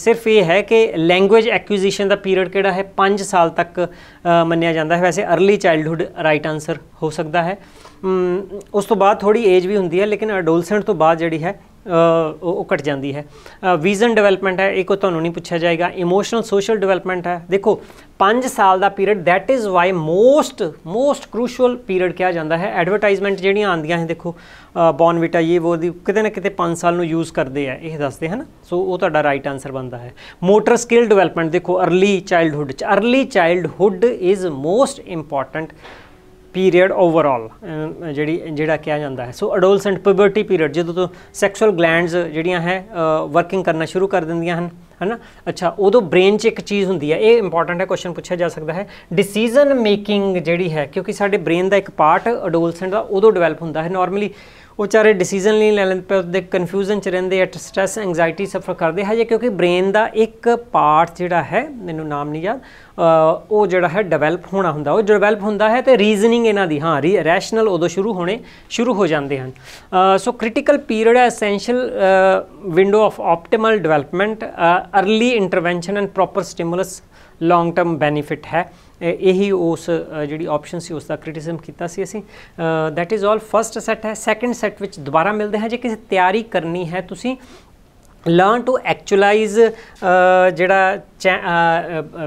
ਸਿਰਫ ਇਹ ਹੈ ਕਿ ਲੈਂਗੁਏਜ ਐਕਵੀਜੀਸ਼ਨ ਦਾ ਪੀਰੀਅਡ ਕਿਹੜਾ ਹੈ 5 ਸਾਲ ਤੱਕ ਮੰਨਿਆ ਜਾਂਦਾ ਹੈ ਵੈਸੇ ਅਰਲੀ ਚਾਈਲਡਹੂਡ ਰਾਈਟ ਆਨਸਰ ਹੋ ਸਕਦਾ ਹੈ ਉਸ ਤੋਂ ਬਾਅਦ ਥੋੜੀ ਏਜ ਵੀ ਹੁੰਦੀ ਹੈ ਲੇਕਿਨ ਅਡੋਲਸੈਂਟ ਤੋਂ ਬਾਅਦ ਜਿਹੜੀ ਹੈ ਉਹ ਘਟ ਜਾਂਦੀ ਹੈ ਵਿਜ਼ਨ ਡਿਵੈਲਪਮੈਂਟ ਹੈ ਇਹ ਕੋ ਤੁਹਾਨੂੰ ਨਹੀਂ ਪੁੱਛਿਆ ਜਾਏਗਾ ਇਮੋਸ਼ਨਲ ਸੋਸ਼ਲ ਡਿਵੈਲਪਮੈਂਟ ਹੈ ਦੇਖੋ 5 ਸਾਲ ਦਾ period that is why most most crucial period ਕਿਹਾ ਜਾਂਦਾ ਹੈ ਐਡਵਰਟਾਈਜ਼ਮੈਂਟ ਜਿਹੜੀਆਂ ਆਉਂਦੀਆਂ ਹੈ ਦੇਖੋ ਬੌਨਵਿਟਾ ਇਹ ਉਹ ਦੀ ਕਿਤੇ ਨਾ ਕਿਤੇ 5 ਸਾਲ ਨੂੰ ਯੂਜ਼ ਕਰਦੇ ਆ ਇਹ ਦੱਸਦੇ ਹਨ ਸੋ ਉਹ ਤੁਹਾਡਾ ਰਾਈਟ ਆਨਸਰ ਬਣਦਾ ਹੈ ਮੋਟਰ ਸਕਿੱਲ ਡਿਵੈਲਪਮੈਂਟ ਦੇਖੋ अर्ਲੀ ਚਾਈਲਡਹੂਡ ਚ early childhood is most important period overall ਜਿਹੜੀ ਜਿਹੜਾ ਕਿਹਾ ਜਾਂਦਾ ਹੈ ਸੋ ਅਡੋਲਸੈਂਟ ਪਬਰਟੀ ਪੀਰੀਅਡ ਜਦੋਂ ਤੋਂ ਸੈਕਸ਼ੂਅਲ ਗਲੈਂਡਸ ਜਿਹੜੀਆਂ ਹੈ ਵਰਕਿੰਗ ਕਰਨਾ ਸ਼ੁਰੂ ਕਰ ਦਿੰਦੀਆਂ ਹਨ ਹਨਾ ਅੱਛਾ ਉਦੋਂ ਬ੍ਰੇਨ 'ਚ ਇੱਕ ਚੀਜ਼ ਹੁੰਦੀ ਹੈ ਇਹ ਇੰਪੋਰਟੈਂਟ ਹੈ ਕੁਐਸਚਨ ਪੁੱਛਿਆ ਜਾ ਸਕਦਾ ਹੈ ਡਿਸੀਜਨ ਮੇਕਿੰਗ ਜਿਹੜੀ ਹੈ ਕਿਉਂਕਿ ਸਾਡੇ ਬ੍ਰੇਨ ਦਾ ਇੱਕ ਪਾਰਟ ਅਡੋਲਸੈਂਟ ਦਾ ਉਦੋਂ ਡਿਵੈਲਪ ਹੁੰਦਾ ਹੈ ਨਾਰਮਲੀ ਉਹ ਚਾਰੇ ਡਿਸੀਜਨ ਨਹੀਂ ਲੈ ਲੈਂਦੇ ਪਰ ਉਹਦੇ ਕਨਫਿਊਜ਼ਨ 'ਚ ਰਹਿੰਦੇ ਐਟ ਸਟ੍ਰੈਸ ਐਂਗਜ਼ਾਇਟੀ ਸਫਰ ਕਰਦੇ ਹੈ ਜੇ ਕਿਉਂਕਿ ਬ੍ਰੇਨ ਦਾ ਇੱਕ ਪਾਰਟ ਜਿਹੜਾ ਹੈ ਮੈਨੂੰ ਨਾਮ ਨਹੀਂ ਯਾਦ ਉਹ ਜਿਹੜਾ ਹੈ ਡਿਵੈਲਪ ਹੋਣਾ ਹੁੰਦਾ ਉਹ ਡਿਵੈਲਪ ਹੁੰਦਾ ਹੈ ਤੇ ਰੀਜ਼ਨਿੰਗ ਇਹਨਾਂ ਦੀ ਹਾਂ ਰੈਸ਼ਨਲ ਉਦੋਂ ਸ਼ੁਰੂ ਹੋਣੇ ਸ਼ੁਰੂ ਹੋ ਜਾਂਦੇ ਹਨ ਸੋ ਕ੍ਰਿਟੀਕਲ ਪੀਰੀਅਡ ਹੈ essential window of optimal development early intervention and proper stimulus long term benefit ਹੈ ਇਹੀ ਉਸ ਜਿਹੜੀ ਆਪਸ਼ਨ ਸੀ ਉਸ ਦਾ ਕ੍ਰਿਟਿਸਿਜ਼ਮ ਕੀਤਾ ਸੀ ਅਸੀਂ that is all first set ਹੈ ਸੈਕੰਡ ਸੈਟ ਵਿੱਚ ਦੁਬਾਰਾ ਮਿਲਦੇ ਹਾਂ ਜੇ ਕਿਸੇ ਤਿਆਰੀ ਕਰਨੀ ਹੈ ਤੁਸੀਂ ਲਰਨ ਟੂ ਐਕਚੁਅਲਾਈਜ਼ ਜਿਹੜਾ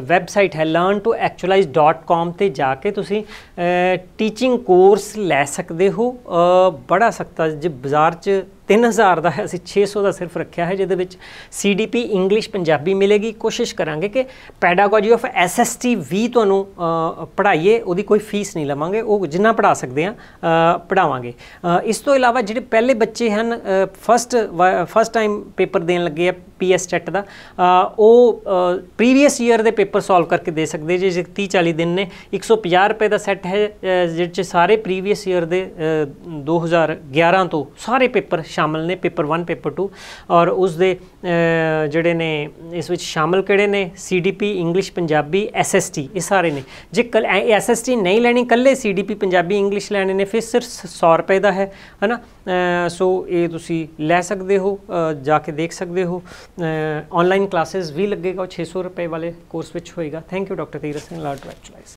ਵੈਬਸਾਈਟ uh, uh, ਹੈ ਐਕਚੁਅਲਾਈਜ਼.com ਤੇ ਜਾ ਕੇ ਤੁਸੀਂ ਟੀਚਿੰਗ uh, ਕੋਰਸ ਲੈ ਸਕਦੇ ਹੋ ਬੜਾ ਸਕਤਾ ਜੇ ਬਾਜ਼ਾਰ 'ਚ 3000 ਦਾ ਹੈ ਅਸੀਂ 600 ਦਾ ਸਿਰਫ ਰੱਖਿਆ ਹੈ ਜਿਹਦੇ ਵਿੱਚ ਸੀਡੀਪੀ ਇੰਗਲਿਸ਼ ਪੰਜਾਬੀ ਮਿਲੇਗੀ ਕੋਸ਼ਿਸ਼ ਕਰਾਂਗੇ ਕਿ ਪੈਡਾਗੋਜੀ ਆਫ ਐਸਐਸਟੀ ਵੀ ਤੁਹਾਨੂੰ ਪੜਾਈਏ ਉਹਦੀ ਕੋਈ ਫੀਸ ਨਹੀਂ ਲਵਾਂਗੇ ਉਹ ਜਿੰਨਾ ਪੜਾ ਸਕਦੇ ਆ ਪੜਾਵਾਂਗੇ ਇਸ ਤੋਂ ਇਲਾਵਾ ਜਿਹੜੇ ਪਹਿਲੇ ਬੱਚੇ ਹਨ ਫਸਟ ਫਸਟ ਟਾਈਮ ਪੇਪਰ ਦੇਣ ਲੱਗੇ ਆ ਪੀਐਸ ਟੈਟ ਦਾ ਉਹ ਪ੍ਰੀਵੀਅਸ ਈਅਰ ਦੇ ਪੇਪਰ ਸੋਲਵ ਕਰਕੇ ਦੇ ਸਕਦੇ ਜੇ 30 40 ਦਿਨ ਨੇ 150 ਰੁਪਏ ਦਾ ਸੈੱਟ ਹੈ ਜਿਹਦੇ ਚ ਸਾਰੇ ਪ੍ਰੀਵੀਅਸ ਈਅਰ ਦੇ 2011 ਤੋਂ ਸਾਰੇ ਪੇਪਰ ਸ਼ਾਮਲ ਨੇ ਪੇਪਰ 1 ਪੇਪਰ 2 ਔਰ ਉਸ ਦੇ ਜਿਹੜੇ ਨੇ ਇਸ ਵਿੱਚ ਸ਼ਾਮਲ ਕਿਹੜੇ ਨੇ ਸੀਡੀਪੀ ਇੰਗਲਿਸ਼ ਪੰਜਾਬੀ ਐਸਐਸਟੀ ਇਹ ਸਾਰੇ ਨੇ ਜੇ ਕੱਲ ਐਸਐਸਟੀ ਨਹੀਂ ਲੈਣੀ ਕੱਲੇ ਸੀਡੀਪੀ ਪੰਜਾਬੀ ਇੰਗਲਿਸ਼ ਲੈਣੇ ਨੇ ਫਿਰ ਸਿਰਫ 100 ਰੁਪਏ ਦਾ ਹੈ ਹਨਾ ਸੋ ਇਹ ਤੁਸੀਂ ਲੈ ਸਕਦੇ ਹੋ ਜਾ ਕੇ ਦੇਖ ਸਕਦੇ ਹੋ ਆਨਲਾਈਨ ਕਲਾਸਿਸ ਵੀ ਲੱਗੇਗਾ 600 ਰੁਪਏ ਵਾਲੇ ਕੋਰਸ ਵਿੱਚ ਹੋਏਗਾ ਥੈਂਕ ਯੂ ਡਾਕਟਰ ਤੀਰਥ ਸਿੰਘ ਐਕਚੁਅਲੀ